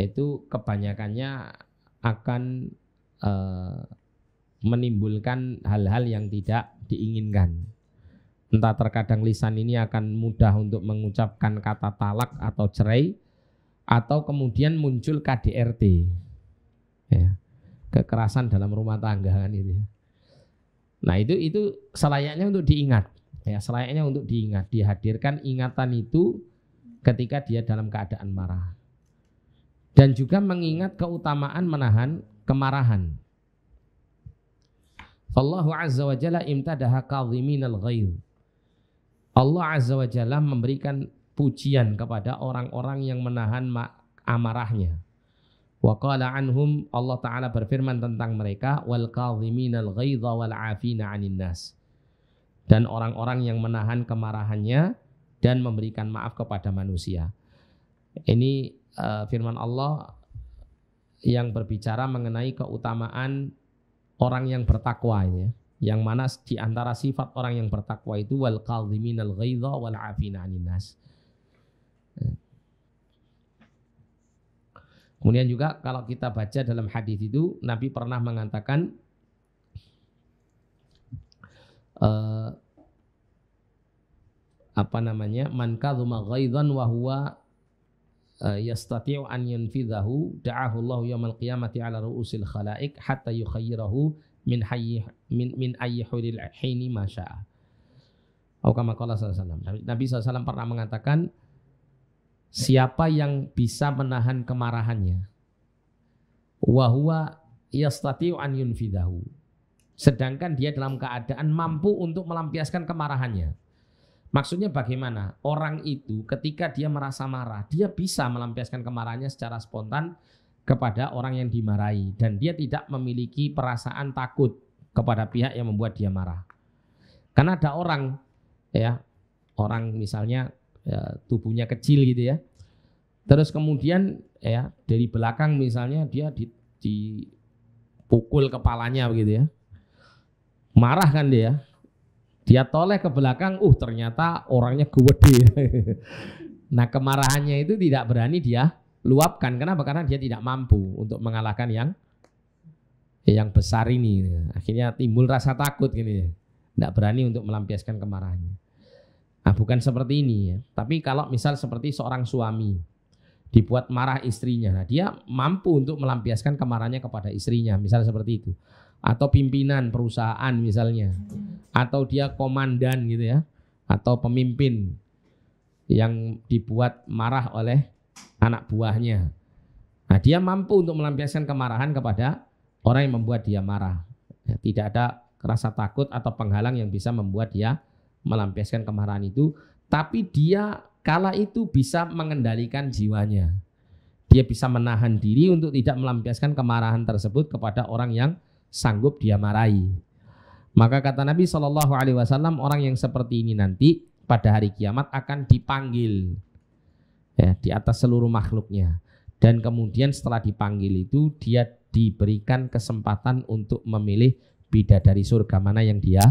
itu kebanyakannya akan eh, menimbulkan hal-hal yang tidak diinginkan. Entah terkadang lisan ini akan mudah untuk mengucapkan kata talak atau cerai atau kemudian muncul KDRT. Ya, kekerasan dalam rumah tangga kan itu. Ya. Nah, itu itu selayaknya untuk diingat. Ya, selayaknya untuk diingat, dihadirkan ingatan itu ketika dia dalam keadaan marah. Dan juga mengingat keutamaan menahan kemarahan. Allah azza wa jalla imtadaha al ghair. Allah Azza wa Jalla memberikan pujian kepada orang-orang yang menahan amarahnya. Wa qala anhum Allah Ta'ala berfirman tentang mereka wal kadhiminal ghaidha wal afina 'anil nas. Dan orang-orang yang menahan kemarahannya dan memberikan maaf kepada manusia. Ini uh, firman Allah yang berbicara mengenai keutamaan orang yang bertakwa ini ya yang mana di antara sifat orang yang bertakwa itu wal kadhiminal ghaidha wal afina 'anil nas. Eh. Kemudian juga kalau kita baca dalam hadis itu Nabi pernah mengatakan uh, apa namanya? man kadzuma ghaidhan wa huwa uh, yastati'u an yanfidhahu da'ahu Allah yaumal qiyamati 'ala ru'usil khalaik hatta yukhayyirahu min hayyi min min ayyuhil haini masya'a. Atau kama qala sallallahu Nabi SAW pernah mengatakan siapa yang bisa menahan kemarahannya wa huwa yastati'u an yunfidahu. Sedangkan dia dalam keadaan mampu untuk melampiaskan kemarahannya. Maksudnya bagaimana? Orang itu ketika dia merasa marah, dia bisa melampiaskan kemarahannya secara spontan kepada orang yang dimarahi dan dia tidak memiliki perasaan takut kepada pihak yang membuat dia marah. Karena ada orang ya, orang misalnya ya, tubuhnya kecil gitu ya. Terus kemudian ya dari belakang misalnya dia di, dipukul kepalanya begitu ya. Marah kan dia. Dia toleh ke belakang, uh ternyata orangnya gede. nah kemarahannya itu tidak berani dia luapkan. Kenapa? Karena dia tidak mampu untuk mengalahkan yang Ya, yang besar ini. Akhirnya timbul rasa takut gini Tidak berani untuk melampiaskan kemarahannya. Nah, bukan seperti ini ya. Tapi kalau misal seperti seorang suami dibuat marah istrinya, nah dia mampu untuk melampiaskan kemarahannya kepada istrinya, misal seperti itu. Atau pimpinan perusahaan misalnya. Atau dia komandan gitu ya. Atau pemimpin yang dibuat marah oleh anak buahnya. Nah, dia mampu untuk melampiaskan kemarahan kepada orang yang membuat dia marah. Ya, tidak ada rasa takut atau penghalang yang bisa membuat dia melampiaskan kemarahan itu, tapi dia kala itu bisa mengendalikan jiwanya. Dia bisa menahan diri untuk tidak melampiaskan kemarahan tersebut kepada orang yang sanggup dia marahi. Maka kata Nabi Shallallahu Alaihi Wasallam orang yang seperti ini nanti pada hari kiamat akan dipanggil ya, di atas seluruh makhluknya dan kemudian setelah dipanggil itu dia diberikan kesempatan untuk memilih bidadari surga mana yang dia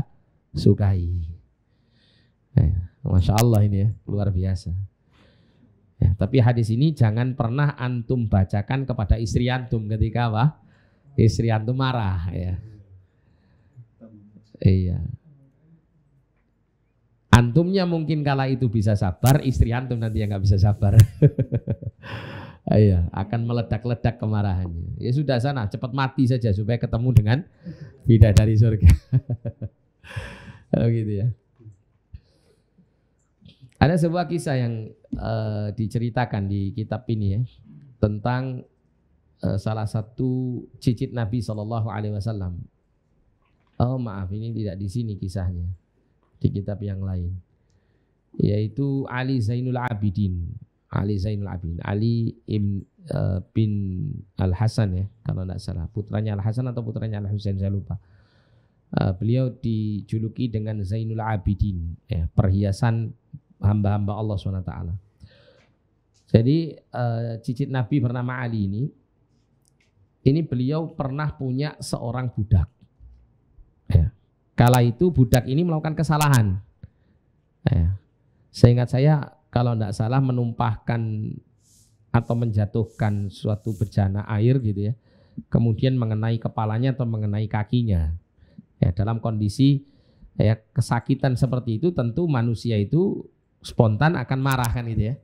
sukai. Eh, Masya Allah ini ya, luar biasa. Ya, tapi hadis ini jangan pernah antum bacakan kepada istri antum ketika apa? Istri antum marah ya. Iya. Antumnya mungkin kala itu bisa sabar, istri antum nanti yang nggak bisa sabar. Ah, iya, akan meledak-ledak kemarahannya. Ya sudah sana, cepat mati saja supaya ketemu dengan bidadari dari surga. Kalau gitu ya. Ada sebuah kisah yang uh, diceritakan di kitab ini ya tentang uh, salah satu cicit Nabi Shallallahu Alaihi Wasallam. Oh maaf, ini tidak di sini kisahnya, di kitab yang lain, yaitu Ali Zainul Abidin Ali Zainul Abidin Ali Ibn, uh, eh, bin Al Hasan ya kalau tidak salah putranya Al Hasan atau putranya Al Husain saya lupa uh, beliau dijuluki dengan Zainul Abidin ya perhiasan hamba-hamba Allah swt jadi uh, cicit Nabi bernama Ali ini ini beliau pernah punya seorang budak ya. kala itu budak ini melakukan kesalahan ya. seingat saya kalau tidak salah menumpahkan atau menjatuhkan suatu bejana air gitu ya kemudian mengenai kepalanya atau mengenai kakinya ya dalam kondisi ya kesakitan seperti itu tentu manusia itu spontan akan marah kan gitu ya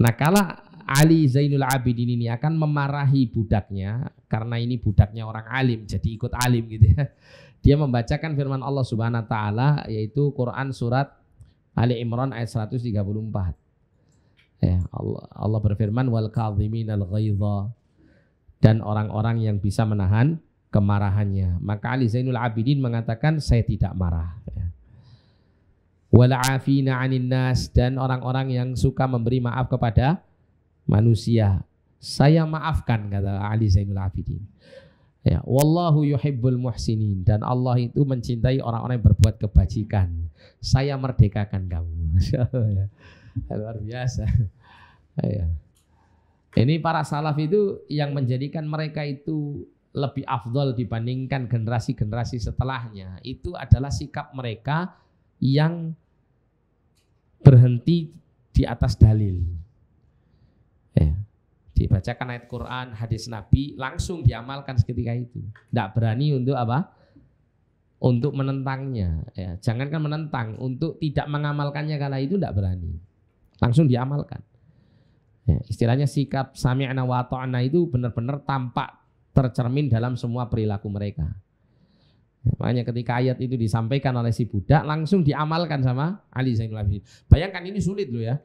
nah kalau Ali Zainul Abidin ini akan memarahi budaknya karena ini budaknya orang alim jadi ikut alim gitu ya dia membacakan firman Allah Subhanahu wa taala yaitu Quran surat Ali Imran ayat 134. Ya, Allah, Allah berfirman wal al ghaidha dan orang-orang yang bisa menahan kemarahannya. Maka Ali Zainul Abidin mengatakan saya tidak marah. Ya. Wal afina 'anil nas dan orang-orang yang suka memberi maaf kepada manusia. Saya maafkan kata Ali Zainul Abidin. Ya, wallahu yuhibbul muhsinin dan Allah itu mencintai orang-orang yang berbuat kebajikan saya merdekakan kamu. Ya. Luar biasa. Iya. Ini para salaf itu yang menjadikan mereka itu lebih afdol dibandingkan generasi-generasi setelahnya. Itu adalah sikap mereka yang berhenti di atas dalil. Iya. Dibacakan ayat Quran, hadis Nabi, langsung diamalkan seketika itu. Tidak berani untuk apa? untuk menentangnya. Ya, jangankan menentang, untuk tidak mengamalkannya kala itu tidak berani. Langsung diamalkan. Ya, istilahnya sikap sami'na wa ta'na itu benar-benar tampak tercermin dalam semua perilaku mereka. Ya, makanya ketika ayat itu disampaikan oleh si budak langsung diamalkan sama Ali Zainul Abidin. Bayangkan ini sulit loh ya.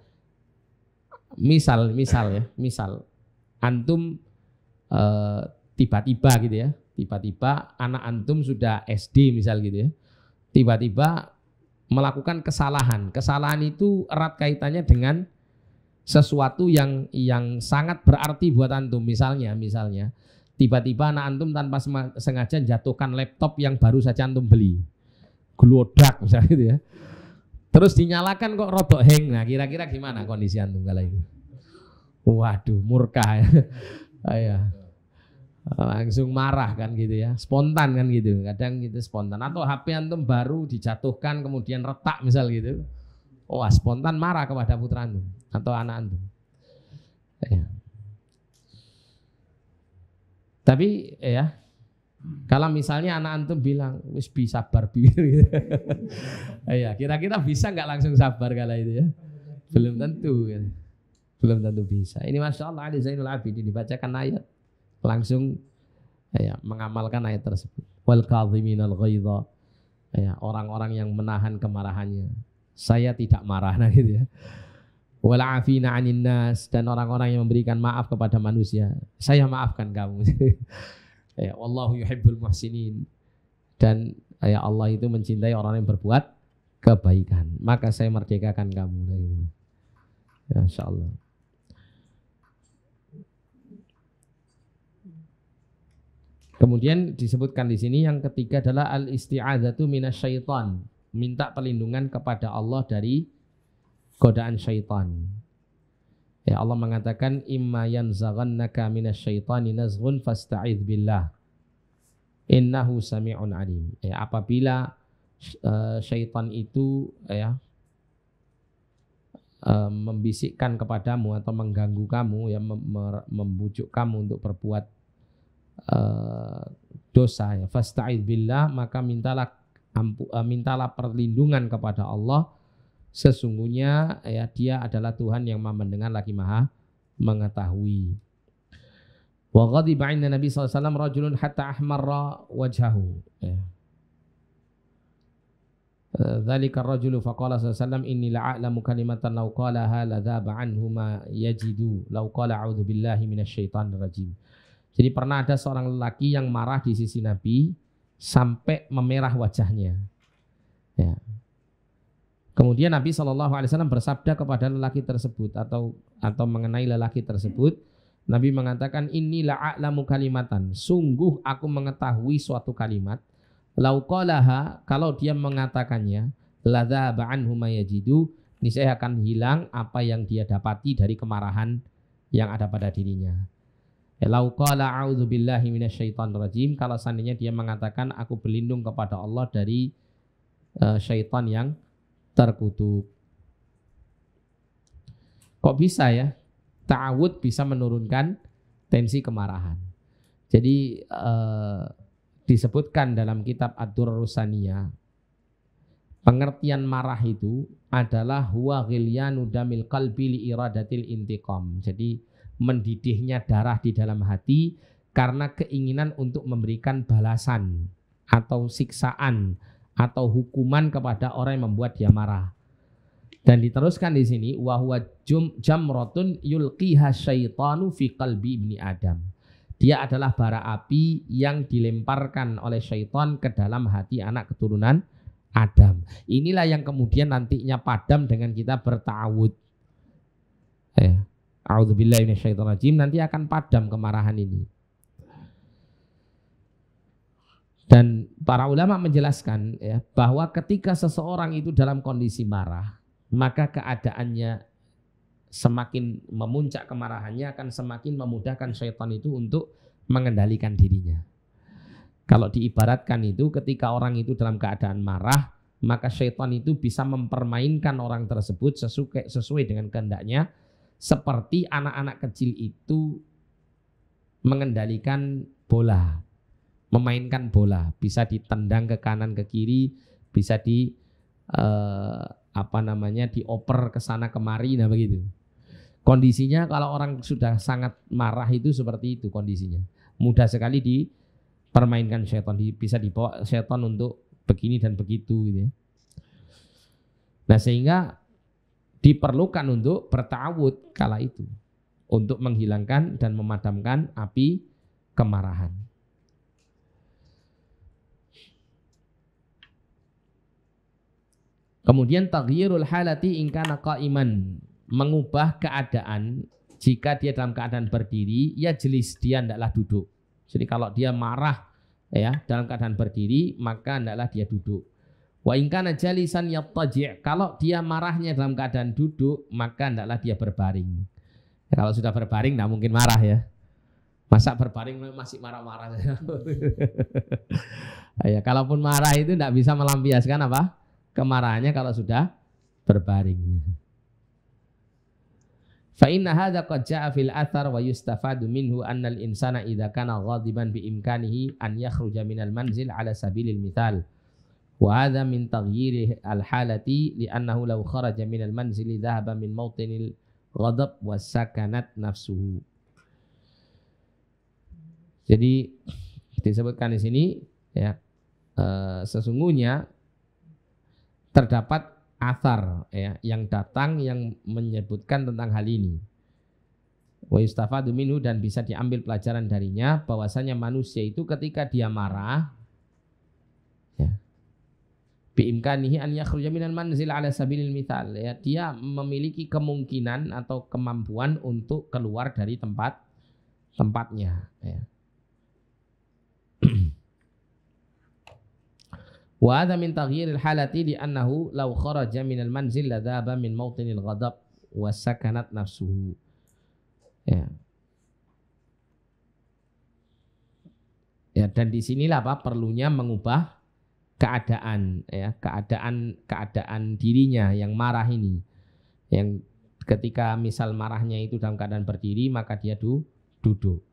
Misal, misal ya, misal antum eh, tiba-tiba e, gitu ya tiba-tiba anak antum sudah SD misal gitu ya tiba-tiba melakukan kesalahan kesalahan itu erat kaitannya dengan sesuatu yang yang sangat berarti buat antum misalnya misalnya tiba-tiba anak antum tanpa sengaja jatuhkan laptop yang baru saja antum beli glodak misalnya gitu ya terus dinyalakan kok rotok heng nah kira-kira gimana kondisi antum kala itu waduh murka ya ah, iya. Eh, langsung marah kan gitu ya spontan kan gitu kadang gitu spontan atau HP antum baru dijatuhkan kemudian retak misal gitu wah oh, spontan marah kepada putra antum atau anak antum ya. tapi ya kalau misalnya anak antum bilang wis bisa sabar bibir gitu. ya, kira-kira bisa nggak langsung sabar kalau itu ya? Belum tentu. Gitu. Belum tentu bisa. Ini masya Allah ada Zainul Abidin dibacakan ayat langsung ya, mengamalkan ayat tersebut. Wal kadhiminal ghaidha. Ya, orang-orang yang menahan kemarahannya. Saya tidak marah nah gitu ya. Wal afina 'anil nas dan orang-orang yang memberikan maaf kepada manusia. Saya maafkan kamu. ya, wallahu yuhibbul muhsinin. Dan ya Allah itu mencintai orang yang berbuat kebaikan. Maka saya merdekakan kamu. Nah, gitu. Ya, insya Allah. Kemudian disebutkan di sini yang ketiga adalah al isti'adzatu minasyaiton, minta perlindungan kepada Allah dari godaan syaitan. Ya Allah mengatakan imma yanzaghannaka minasyaitani nazghun fasta'idz billah. Innahu sami'un alim. Ya, apabila uh, syaitan itu ya uh, membisikkan kepadamu atau mengganggu kamu ya membujuk kamu untuk berbuat Eh, dosa ya fasta'id billah maka mintalah ampu, uh, mintalah perlindungan kepada Allah sesungguhnya ya dia adalah Tuhan yang maha mendengar lagi maha mengetahui wa ghadiba inna nabi sallallahu alaihi wasallam rajulun hatta ahmarra wajhahu ya ذلك الرجل فقال صلى الله عليه وسلم إني لأعلم كلمة لو قالها لذاب عنه ما يجد لو قال أعوذ بالله من الشيطان الرجيم jadi pernah ada seorang lelaki yang marah di sisi Nabi sampai memerah wajahnya. Ya. Kemudian Nabi Shallallahu Alaihi Wasallam bersabda kepada lelaki tersebut atau atau mengenai lelaki tersebut, Nabi mengatakan ini laa'lamu kalimatan. Sungguh aku mengetahui suatu kalimat. Laukolaha kalau dia mengatakannya, ba'an humayajidu, ini niscaya akan hilang apa yang dia dapati dari kemarahan yang ada pada dirinya. Ya, lau qala minasyaitonir rajim kalau seandainya dia mengatakan aku berlindung kepada Allah dari uh, syaitan yang terkutuk. Kok bisa ya? Ta'awud bisa menurunkan tensi kemarahan. Jadi uh, disebutkan dalam kitab ad rusania pengertian marah itu adalah huwa ghilyanu damil qalbi li iradatil intiqam. Jadi mendidihnya darah di dalam hati karena keinginan untuk memberikan balasan atau siksaan atau hukuman kepada orang yang membuat dia marah. Dan diteruskan di sini bahwa jam jamrotun yulkiha syaitanu fi qalbi ibni Adam. Dia adalah bara api yang dilemparkan oleh syaitan ke dalam hati anak keturunan Adam. Inilah yang kemudian nantinya padam dengan kita bertawud. Eh, rajim nanti akan padam kemarahan ini. Dan para ulama menjelaskan ya bahwa ketika seseorang itu dalam kondisi marah, maka keadaannya semakin memuncak kemarahannya akan semakin memudahkan syaitan itu untuk mengendalikan dirinya. Kalau diibaratkan itu ketika orang itu dalam keadaan marah, maka syaitan itu bisa mempermainkan orang tersebut sesuai, sesuai dengan kehendaknya seperti anak-anak kecil itu mengendalikan bola, memainkan bola, bisa ditendang ke kanan ke kiri, bisa di eh, apa namanya dioper ke sana kemari nah begitu. Kondisinya kalau orang sudah sangat marah itu seperti itu kondisinya. Mudah sekali dipermainkan setan, bisa dibawa setan untuk begini dan begitu gitu ya. Nah, sehingga diperlukan untuk bertawud kala itu untuk menghilangkan dan memadamkan api kemarahan. Kemudian taghyirul halati ingkana qaiman, mengubah keadaan jika dia dalam keadaan berdiri, ya jelis dia hendaklah duduk. Jadi kalau dia marah ya dalam keadaan berdiri, maka hendaklah dia duduk. Wa ingkana jalisan yattaji' kalau dia marahnya dalam keadaan duduk maka tidaklah dia berbaring. Ya, kalau sudah berbaring tidak mungkin marah ya. Masa berbaring masih marah-marah. ya, kalaupun marah itu tidak bisa melampiaskan apa? Kemarahannya kalau sudah berbaring. Fa inna hadza qad ja'a fil athar wa yustafadu minhu anna al insana idza kana ghadiban bi imkanihi an yakhruja minal manzil ala sabilil mithal. وهذا من تغيير الحالة لأنه لو خرج من المنزل ذهب من موطن الغضب وسكنت نفسه Jadi disebutkan di sini ya eh, sesungguhnya terdapat asar ya yang datang yang menyebutkan tentang hal ini. Wa yustafadu minhu dan bisa diambil pelajaran darinya bahwasanya manusia itu ketika dia marah biimkanihi an yakhruja minal manzil ala sabilil mithal ya dia memiliki kemungkinan atau kemampuan untuk keluar dari tempat tempatnya ya. Wa hadha min taghyiril halati li annahu law kharaja minal manzil ladhaba min mawtinil ghadab wa sakanat nafsuhu. Ya. Ya dan disinilah apa perlunya mengubah keadaan ya keadaan keadaan dirinya yang marah ini yang ketika misal marahnya itu dalam keadaan berdiri maka dia du, duduk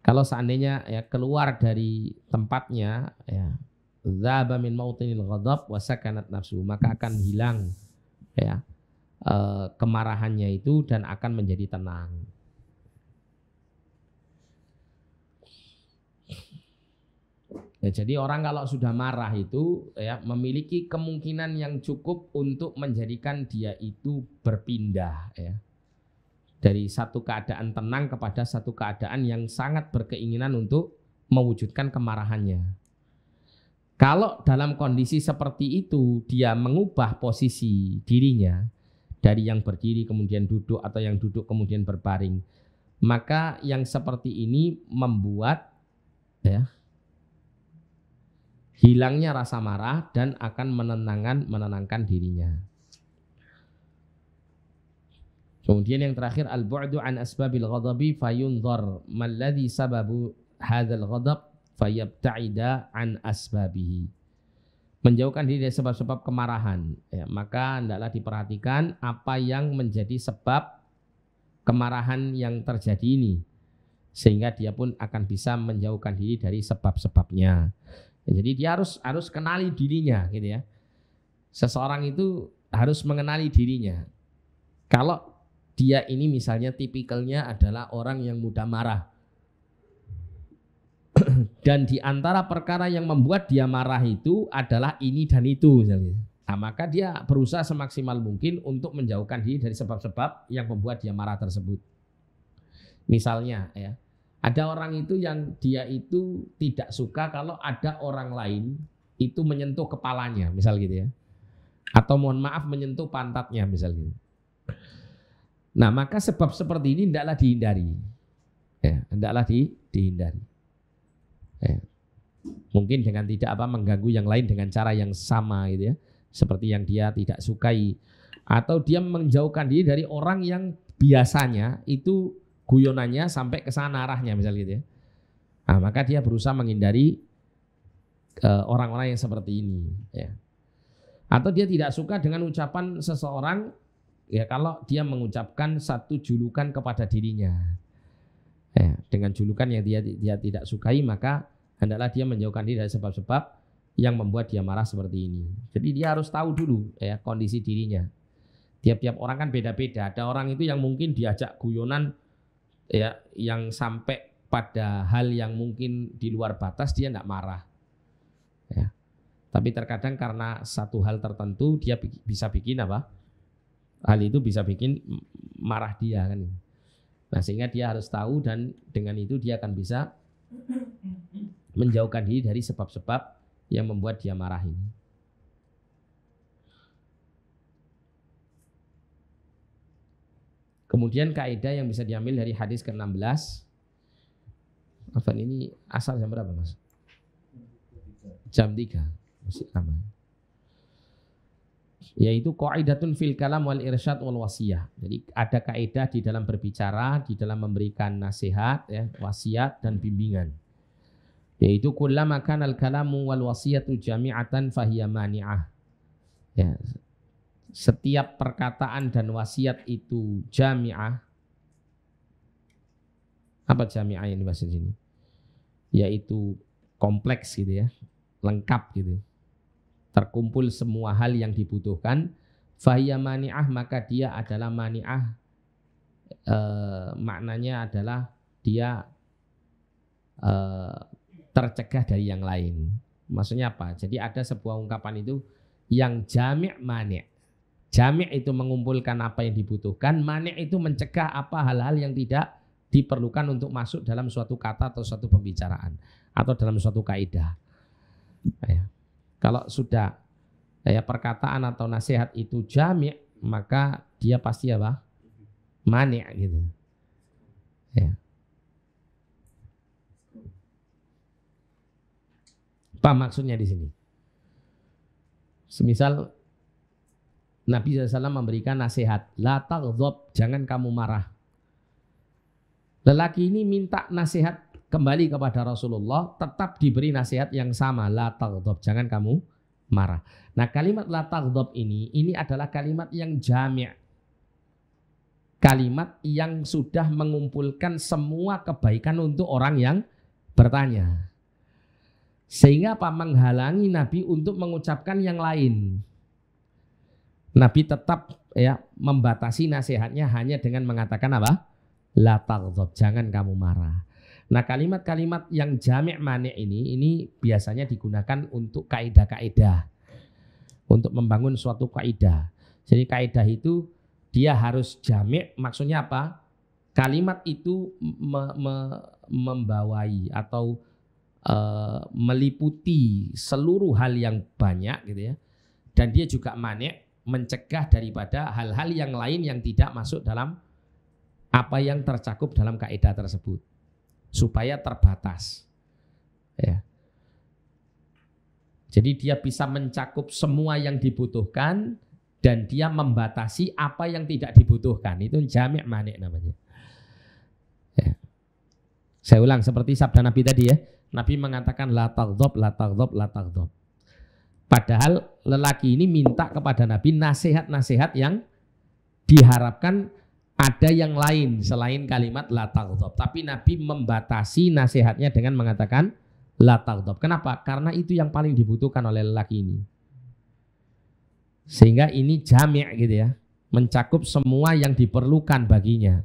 kalau seandainya ya keluar dari tempatnya ya zaba min mautinil ghadab wa sakanat nafsu maka akan hilang ya eh, kemarahannya itu dan akan menjadi tenang Ya, jadi orang kalau sudah marah itu ya memiliki kemungkinan yang cukup untuk menjadikan dia itu berpindah ya. Dari satu keadaan tenang kepada satu keadaan yang sangat berkeinginan untuk mewujudkan kemarahannya. Kalau dalam kondisi seperti itu dia mengubah posisi dirinya dari yang berdiri kemudian duduk atau yang duduk kemudian berbaring, maka yang seperti ini membuat ya hilangnya rasa marah dan akan menenangkan menenangkan dirinya. Kemudian yang terakhir al-bu'du an asbabil ghadabi fayunzar ladzi sababu hadzal ghadab fayabta'ida an asbabihi. Menjauhkan diri dari sebab-sebab kemarahan, ya, maka hendaklah diperhatikan apa yang menjadi sebab kemarahan yang terjadi ini sehingga dia pun akan bisa menjauhkan diri dari sebab-sebabnya. Jadi dia harus harus kenali dirinya gitu ya. Seseorang itu harus mengenali dirinya. Kalau dia ini misalnya tipikalnya adalah orang yang mudah marah. dan di antara perkara yang membuat dia marah itu adalah ini dan itu Nah, maka dia berusaha semaksimal mungkin untuk menjauhkan diri dari sebab-sebab yang membuat dia marah tersebut. Misalnya ya, ada orang itu yang dia itu tidak suka kalau ada orang lain itu menyentuh kepalanya, misal gitu ya. Atau mohon maaf menyentuh pantatnya, misal gitu. Nah, maka sebab seperti ini hendaklah dihindari. Ya, hendaklah di, dihindari. Ya. Mungkin dengan tidak apa mengganggu yang lain dengan cara yang sama gitu ya. Seperti yang dia tidak sukai atau dia menjauhkan diri dari orang yang biasanya itu guyonannya sampai ke sana arahnya misalnya gitu ya. Nah, maka dia berusaha menghindari e, orang-orang uh, yang seperti ini ya. Atau dia tidak suka dengan ucapan seseorang ya kalau dia mengucapkan satu julukan kepada dirinya. Ya, dengan julukan yang dia dia tidak sukai maka hendaklah dia menjauhkan diri dari sebab-sebab yang membuat dia marah seperti ini. Jadi dia harus tahu dulu ya kondisi dirinya. Tiap-tiap orang kan beda-beda. Ada orang itu yang mungkin diajak guyonan ya yang sampai pada hal yang mungkin di luar batas dia tidak marah ya. tapi terkadang karena satu hal tertentu dia bisa bikin apa hal itu bisa bikin marah dia kan gitu. nah sehingga dia harus tahu dan dengan itu dia akan bisa menjauhkan diri dari sebab-sebab yang membuat dia marah ini Kemudian kaidah yang bisa diambil dari hadis ke-16. Afan ini asal jam berapa, Mas? Jam 3. Masih lama. Yaitu qaidatun fil kalam wal irsyad wal wasiyah. Jadi ada kaidah di dalam berbicara, di dalam memberikan nasihat, ya, wasiat dan bimbingan. Yaitu kullama kana al kalamu wal wasiyatu jami'atan fahiya mani'ah. Ya, setiap perkataan dan wasiat itu jami'ah apa jami'ah yang bahasa di sini yaitu kompleks gitu ya lengkap gitu terkumpul semua hal yang dibutuhkan fahiyah mani'ah maka dia adalah mani'ah e, maknanya adalah dia e, tercegah dari yang lain maksudnya apa jadi ada sebuah ungkapan itu yang jamiah maniah Jami' itu mengumpulkan apa yang dibutuhkan, mani' itu mencegah apa hal-hal yang tidak diperlukan untuk masuk dalam suatu kata atau suatu pembicaraan atau dalam suatu kaidah. Ya. Kalau sudah ya, perkataan atau nasihat itu jami' maka dia pasti apa? Mani' gitu. Ya. Apa maksudnya di sini? Semisal Nabi SAW memberikan nasihat, la taghdab, jangan kamu marah. Lelaki ini minta nasihat kembali kepada Rasulullah, tetap diberi nasihat yang sama, la taghdab, jangan kamu marah. Nah kalimat la taghdab ini, ini adalah kalimat yang jami' kalimat yang sudah mengumpulkan semua kebaikan untuk orang yang bertanya. Sehingga apa menghalangi Nabi untuk mengucapkan yang lain. Nabi tetap ya membatasi nasihatnya hanya dengan mengatakan apa? La taghdab, jangan kamu marah. Nah kalimat-kalimat yang jamek manik ini, ini biasanya digunakan untuk kaidah-kaidah, untuk membangun suatu kaidah. Jadi kaidah itu dia harus jamek, maksudnya apa? Kalimat itu me, me, membawai atau e, meliputi seluruh hal yang banyak gitu ya. Dan dia juga manik mencegah daripada hal-hal yang lain yang tidak masuk dalam apa yang tercakup dalam kaidah tersebut supaya terbatas ya jadi dia bisa mencakup semua yang dibutuhkan dan dia membatasi apa yang tidak dibutuhkan itu jamak manik namanya ya. saya ulang seperti sabda Nabi tadi ya Nabi mengatakan la taghdab la taghdab la taghdab Padahal lelaki ini minta kepada Nabi nasihat-nasihat yang diharapkan ada yang lain selain kalimat la taghdab. Tapi Nabi membatasi nasihatnya dengan mengatakan la taghdab. Kenapa? Karena itu yang paling dibutuhkan oleh lelaki ini. Sehingga ini jami' gitu ya. Mencakup semua yang diperlukan baginya.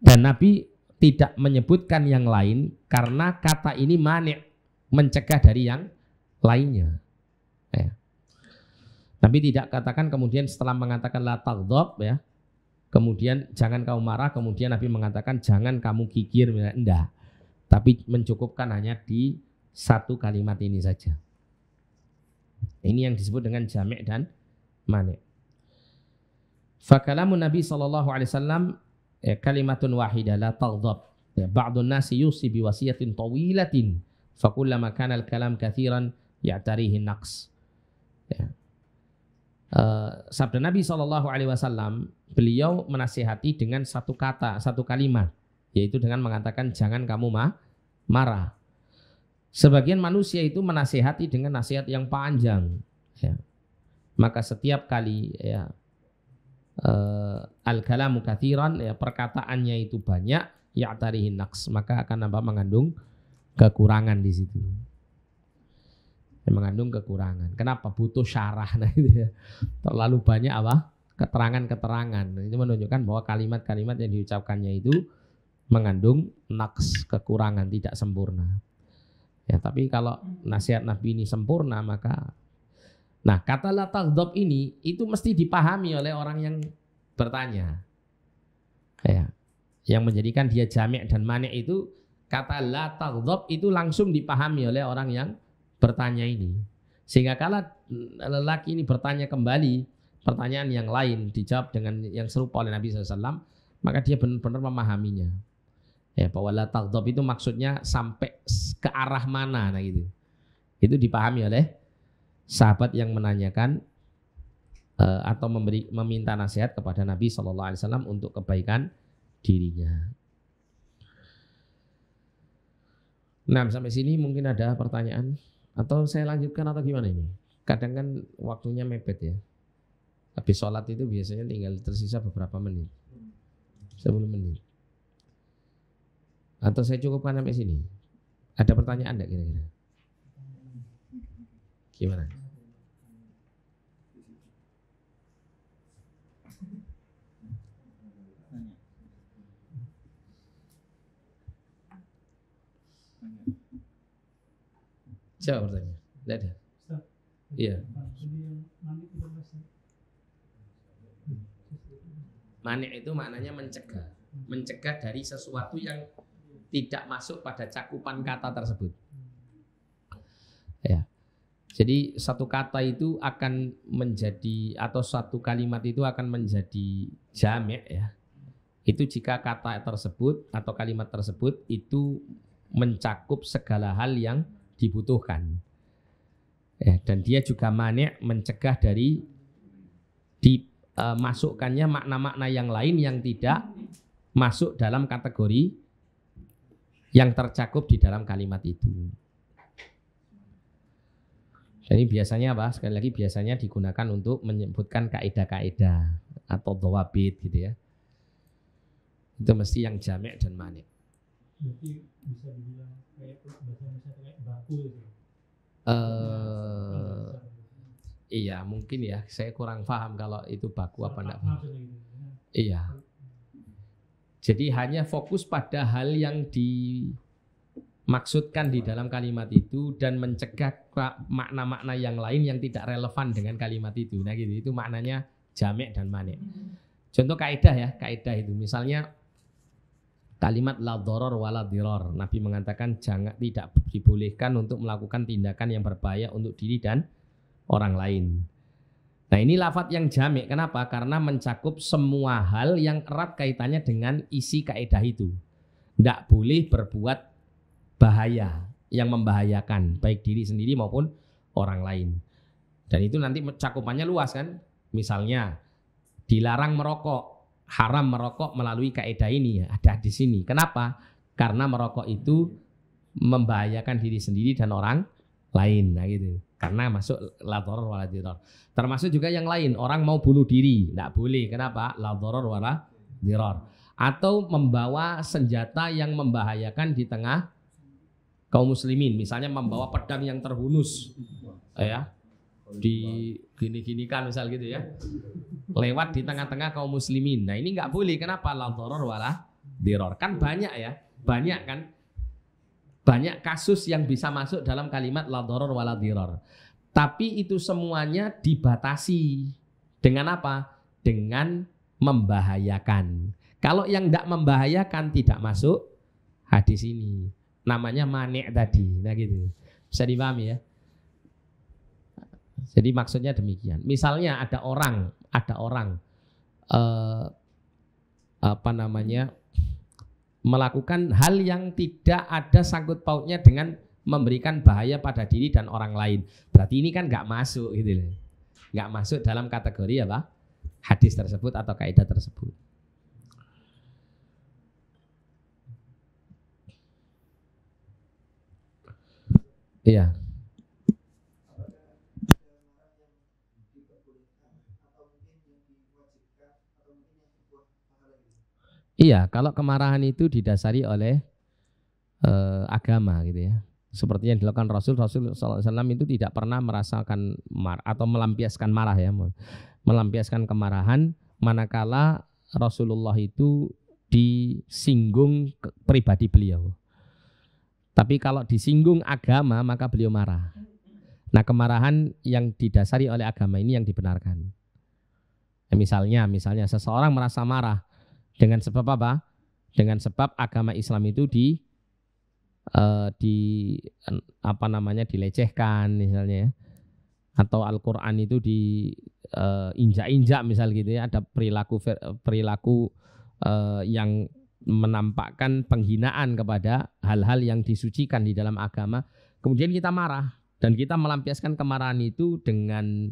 Dan Nabi tidak menyebutkan yang lain karena kata ini manik mencegah dari yang lainnya. Ya. Nabi tidak katakan kemudian setelah mengatakan la taghdab ya, kemudian jangan kamu marah, kemudian Nabi mengatakan jangan kamu kikir, ya, enggak. Tapi mencukupkan hanya di satu kalimat ini saja. Ini yang disebut dengan jamek dan manik. Fakalamu Nabi saw alaihi wasallam ya, kalimatun wahidah la taghdab. Ya, Bagi nasi yusi biwasiatin tawilatin fakullama kana al-kalam kathiran ya tarihi naqs ya. Uh, sabda Nabi Shallallahu Alaihi Wasallam beliau menasihati dengan satu kata satu kalimat yaitu dengan mengatakan jangan kamu ma marah sebagian manusia itu menasihati dengan nasihat yang panjang ya. maka setiap kali ya uh, eh, al kalamu kathiran ya perkataannya itu banyak ya dari naks maka akan nampak mengandung kekurangan di situ yang mengandung kekurangan. Kenapa butuh syarah? Nah itu ya. Terlalu banyak apa? Keterangan-keterangan. Nah, ini menunjukkan bahwa kalimat-kalimat yang diucapkannya itu mengandung naks kekurangan tidak sempurna. Ya, tapi kalau nasihat Nabi ini sempurna maka nah kata la taghdab ini itu mesti dipahami oleh orang yang bertanya. Ya. Yang menjadikan dia jamek dan manik itu kata la taghdab itu langsung dipahami oleh orang yang bertanya ini. Sehingga kala lelaki ini bertanya kembali pertanyaan yang lain dijawab dengan yang serupa oleh Nabi SAW, maka dia benar-benar memahaminya. Ya, bahwa la taghdab itu maksudnya sampai ke arah mana nah gitu. Itu dipahami oleh sahabat yang menanyakan e, atau memberi meminta nasihat kepada Nabi Shallallahu Alaihi Wasallam untuk kebaikan dirinya. Nah, sampai sini mungkin ada pertanyaan. Atau saya lanjutkan atau gimana ini? Kadang kan waktunya mepet ya. Habis sholat itu biasanya tinggal tersisa beberapa menit. 10 menit. Atau saya cukupkan sampai sini. Ada pertanyaan enggak kira-kira? Gimana? Siapa bertanya? Tidak ada. Ya. Iya. Manik itu maknanya mencegah. Mencegah dari sesuatu yang tidak masuk pada cakupan kata tersebut. Ya. Jadi satu kata itu akan menjadi atau satu kalimat itu akan menjadi jamek ya. Itu jika kata tersebut atau kalimat tersebut itu mencakup segala hal yang dibutuhkan. Ya, dan dia juga manik mencegah dari dimasukkannya e, makna-makna yang lain yang tidak masuk dalam kategori yang tercakup di dalam kalimat itu. Jadi biasanya apa? Sekali lagi biasanya digunakan untuk menyebutkan kaidah-kaidah atau dawabit gitu ya. Itu mesti yang jamek dan manik. Berarti bisa dibilang kayak bahasa Indonesia kayak Uh, iya mungkin ya, saya kurang paham kalau itu baku apa enggak. Gitu, ya. Iya. Jadi hanya fokus pada hal yang dimaksudkan di dalam kalimat itu dan mencegah makna-makna yang lain yang tidak relevan dengan kalimat itu. Nah gitu, itu maknanya jamek dan manik. Contoh kaidah ya, kaidah itu misalnya kalimat la doror wala diror. Nabi mengatakan jangan tidak dibolehkan untuk melakukan tindakan yang berbahaya untuk diri dan orang lain. Nah ini lafat yang jamik. Kenapa? Karena mencakup semua hal yang erat kaitannya dengan isi kaidah itu. Tidak boleh berbuat bahaya yang membahayakan baik diri sendiri maupun orang lain. Dan itu nanti cakupannya luas kan. Misalnya dilarang merokok, haram merokok melalui kaidah ini ya ada di sini. Kenapa? Karena merokok itu membahayakan diri sendiri dan orang lain. Nah gitu. Karena masuk ladoror wala diror. Termasuk juga yang lain, orang mau bunuh diri, tidak boleh. Kenapa? Ladoror wala diror. Atau membawa senjata yang membahayakan di tengah kaum muslimin. Misalnya membawa pedang yang terhunus. Ya, di gini-gini kan misal gitu ya lewat di tengah-tengah kaum muslimin nah ini nggak boleh kenapa la doror wala diror kan banyak ya banyak kan banyak kasus yang bisa masuk dalam kalimat la doror wala diror tapi itu semuanya dibatasi dengan apa dengan membahayakan kalau yang tidak membahayakan tidak masuk hadis ini namanya manik tadi nah gitu bisa dipahami ya jadi maksudnya demikian. Misalnya ada orang, ada orang eh, apa namanya melakukan hal yang tidak ada sangkut pautnya dengan memberikan bahaya pada diri dan orang lain. Berarti ini kan nggak masuk gitu loh. Nggak masuk dalam kategori apa? Hadis tersebut atau kaidah tersebut. Iya. Iya, kalau kemarahan itu didasari oleh e, agama gitu ya. Seperti yang dilakukan Rasul, Rasul SAW itu tidak pernah merasakan mar atau melampiaskan marah ya, melampiaskan kemarahan manakala Rasulullah itu disinggung pribadi beliau. Tapi kalau disinggung agama maka beliau marah. Nah kemarahan yang didasari oleh agama ini yang dibenarkan. Ya, misalnya, misalnya seseorang merasa marah, dengan sebab apa? Dengan sebab agama Islam itu di uh, di apa namanya dilecehkan misalnya ya. atau Al-Qur'an itu di uh, injak-injak misal gitu ya ada perilaku perilaku uh, yang menampakkan penghinaan kepada hal-hal yang disucikan di dalam agama kemudian kita marah dan kita melampiaskan kemarahan itu dengan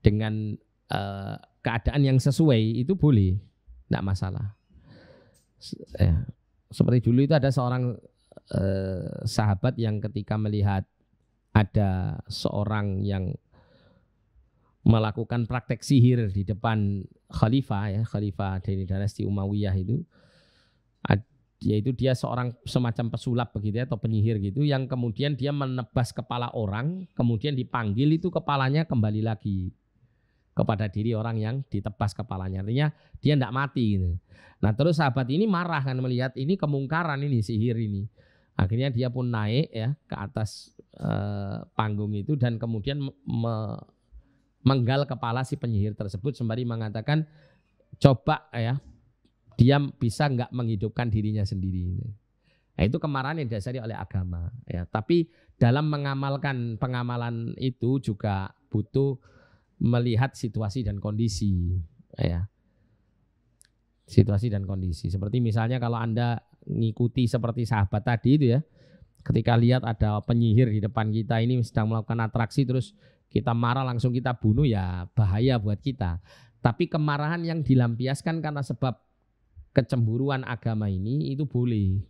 dengan uh, keadaan yang sesuai itu boleh tidak masalah. Ya. Seperti dulu itu ada seorang eh, sahabat yang ketika melihat ada seorang yang melakukan praktek sihir di depan khalifah ya khalifah dari dinasti Umayyah itu yaitu dia seorang semacam pesulap begitu ya, atau penyihir gitu yang kemudian dia menebas kepala orang kemudian dipanggil itu kepalanya kembali lagi kepada diri orang yang ditebas kepalanya. Artinya dia tidak mati gitu. Nah terus sahabat ini marah kan melihat ini kemungkaran ini sihir ini. Akhirnya dia pun naik ya ke atas eh, panggung itu dan kemudian me menggal kepala si penyihir tersebut sembari mengatakan coba ya dia bisa nggak menghidupkan dirinya sendiri. Nah, itu kemarahan yang dasari oleh agama ya. Tapi dalam mengamalkan pengamalan itu juga butuh melihat situasi dan kondisi ya situasi dan kondisi seperti misalnya kalau anda ngikuti seperti sahabat tadi itu ya ketika lihat ada penyihir di depan kita ini sedang melakukan atraksi terus kita marah langsung kita bunuh ya bahaya buat kita tapi kemarahan yang dilampiaskan karena sebab kecemburuan agama ini itu boleh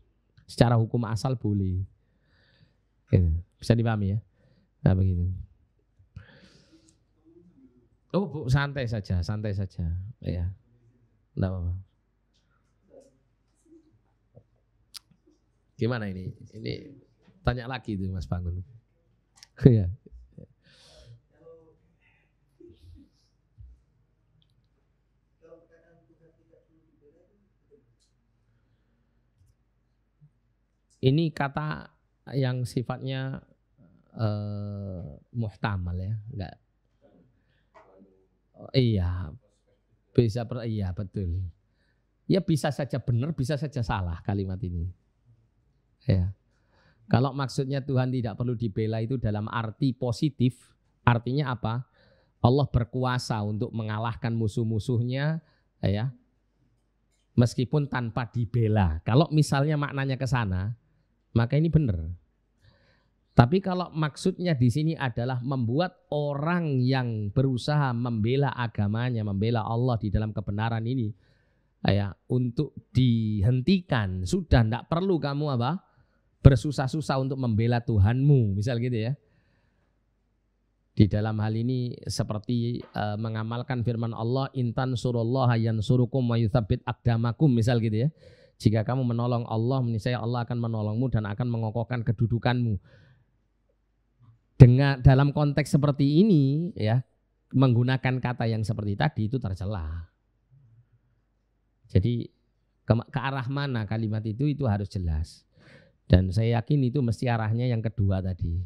secara hukum asal boleh gitu. bisa dipahami ya nah begitu Oh, bu, santai saja, santai saja. Ya. Enggak iya. apa-apa. Gimana ini? Ini tanya lagi itu Mas Bangun. Iya. ini kata yang sifatnya uh, muhtamal ya, enggak iya bisa per, iya betul ya bisa saja benar bisa saja salah kalimat ini ya kalau maksudnya Tuhan tidak perlu dibela itu dalam arti positif artinya apa Allah berkuasa untuk mengalahkan musuh-musuhnya ya meskipun tanpa dibela kalau misalnya maknanya ke sana maka ini benar tapi kalau maksudnya di sini adalah membuat orang yang berusaha membela agamanya, membela Allah di dalam kebenaran ini, ya untuk dihentikan sudah tidak perlu kamu apa bersusah-susah untuk membela Tuhanmu, misal gitu ya. Di dalam hal ini seperti uh, mengamalkan firman Allah intan surullah surukum wa yuthabit akdamakum misal gitu ya. Jika kamu menolong Allah, niscaya Allah akan menolongmu dan akan mengokohkan kedudukanmu dengan dalam konteks seperti ini ya menggunakan kata yang seperti tadi itu tercela. Jadi ke, ke arah mana kalimat itu itu harus jelas. Dan saya yakin itu mesti arahnya yang kedua tadi.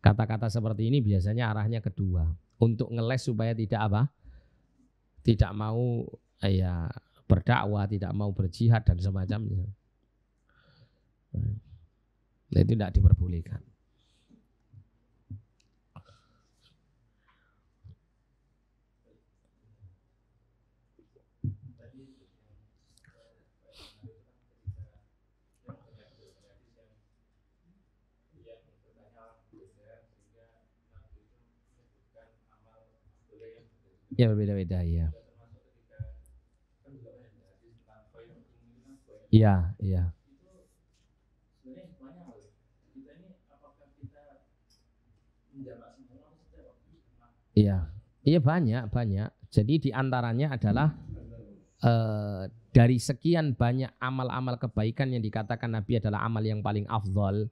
Kata-kata seperti ini biasanya arahnya kedua. Untuk ngeles supaya tidak apa? Tidak mau eh, ya berdakwah, tidak mau berjihad dan semacamnya. Nah, itu tidak diperbolehkan. Ya berbeda-beda ya. Ya, ya. Iya, iya banyak banyak. Jadi diantaranya adalah eh, dari sekian banyak amal-amal kebaikan yang dikatakan Nabi adalah amal yang paling afdol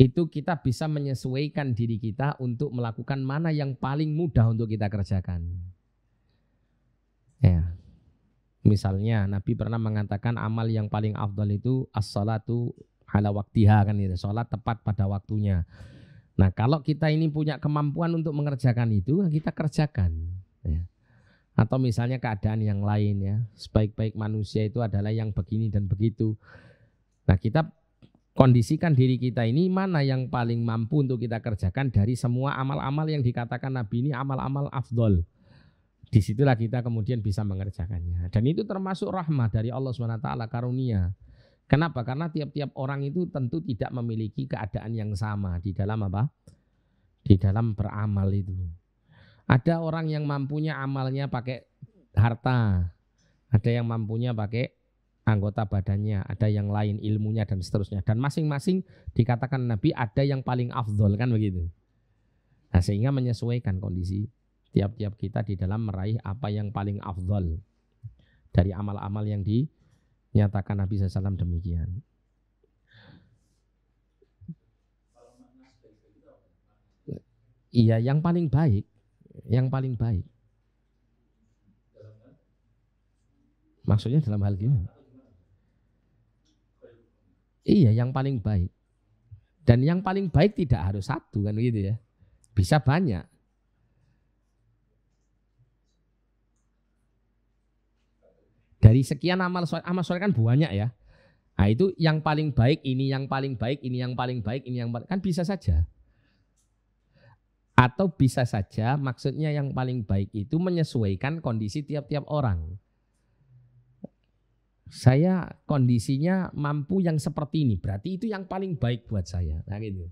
itu kita bisa menyesuaikan diri kita untuk melakukan mana yang paling mudah untuk kita kerjakan. Ya. Misalnya Nabi pernah mengatakan amal yang paling afdal itu as-salatu ala waktiha kan itu, salat tepat pada waktunya. Nah, kalau kita ini punya kemampuan untuk mengerjakan itu, ya kita kerjakan. Ya. Atau misalnya keadaan yang lain ya, sebaik-baik manusia itu adalah yang begini dan begitu. Nah, kita kondisikan diri kita ini mana yang paling mampu untuk kita kerjakan dari semua amal-amal yang dikatakan Nabi ini amal-amal afdol. Disitulah kita kemudian bisa mengerjakannya. Dan itu termasuk rahmah dari Allah SWT, karunia. Kenapa? Karena tiap-tiap orang itu tentu tidak memiliki keadaan yang sama di dalam apa? Di dalam beramal itu. Ada orang yang mampunya amalnya pakai harta, ada yang mampunya pakai anggota badannya, ada yang lain ilmunya dan seterusnya. Dan masing-masing dikatakan Nabi ada yang paling afdol kan begitu. Nah, sehingga menyesuaikan kondisi tiap-tiap kita di dalam meraih apa yang paling afdol dari amal-amal yang dinyatakan Nabi SAW demikian. Iya, yang paling baik, yang paling baik. Maksudnya dalam hal gimana? Iya, yang paling baik. Dan yang paling baik tidak harus satu kan gitu ya. Bisa banyak. Dari sekian amal soleh, amal soleh kan banyak ya. Nah itu yang paling baik, ini yang paling baik, ini yang paling baik, ini yang paling, kan bisa saja. Atau bisa saja maksudnya yang paling baik itu menyesuaikan kondisi tiap-tiap orang saya kondisinya mampu yang seperti ini. Berarti itu yang paling baik buat saya. Nah gitu.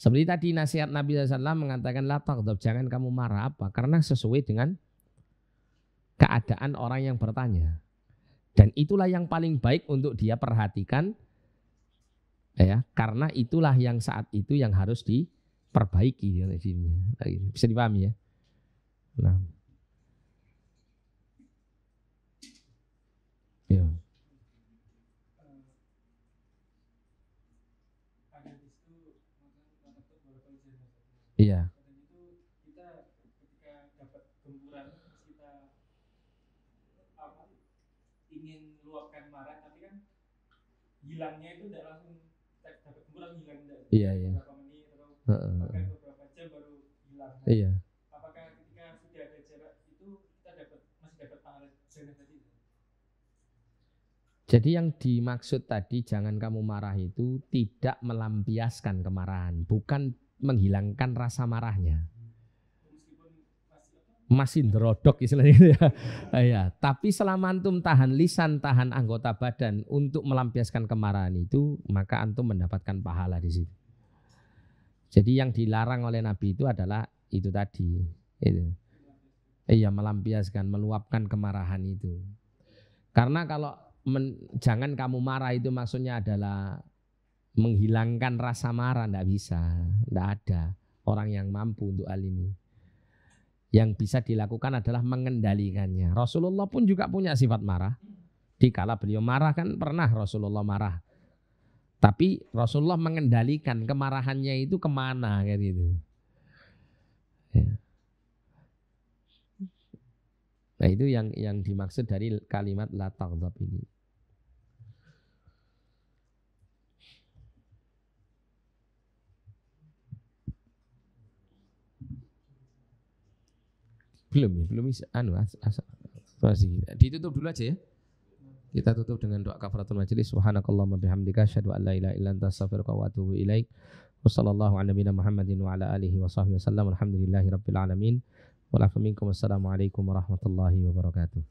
Seperti tadi nasihat Nabi SAW mengatakan la jangan kamu marah apa? Karena sesuai dengan keadaan orang yang bertanya. Dan itulah yang paling baik untuk dia perhatikan ya, karena itulah yang saat itu yang harus diperbaiki ya, nah, gitu. Bisa dipahami ya. Nah, Ya. Iya. hilangnya itu iya, tidak langsung dapat hilang tidak iya, iya. beberapa menit uh, beberapa jam baru hilang iya Jadi yang dimaksud tadi jangan kamu marah itu tidak melampiaskan kemarahan, bukan menghilangkan rasa marahnya. Masih derodok istilahnya gitu ya. ya. Tapi selama antum tahan lisan, tahan anggota badan untuk melampiaskan kemarahan itu, maka antum mendapatkan pahala di situ. Jadi yang dilarang oleh Nabi itu adalah itu tadi. Itu. Iya melampiaskan, meluapkan kemarahan itu. Karena kalau men, jangan kamu marah itu maksudnya adalah menghilangkan rasa marah tidak bisa, tidak ada orang yang mampu untuk hal ini. Yang bisa dilakukan adalah mengendalikannya. Rasulullah pun juga punya sifat marah. Dikala beliau marah kan pernah Rasulullah marah. Tapi Rasulullah mengendalikan kemarahannya itu kemana kayak gitu. Ya. Nah itu yang yang dimaksud dari kalimat la taghdab ini. Belum ya, belum bisa. Anu, as, as, as, Ditutup dulu aja ya. Kita tutup dengan doa kafaratul majelis. Subhanakallahumma bihamdika asyhadu an la ilaha illa anta astaghfiruka wa atubu ilaik. Wassallallahu ala nabiyina Muhammadin wa ala alihi wa sahbihi wasallam. rabbil alamin. Walafaminkum. Assalamualaikum warahmatullahi wabarakatuh.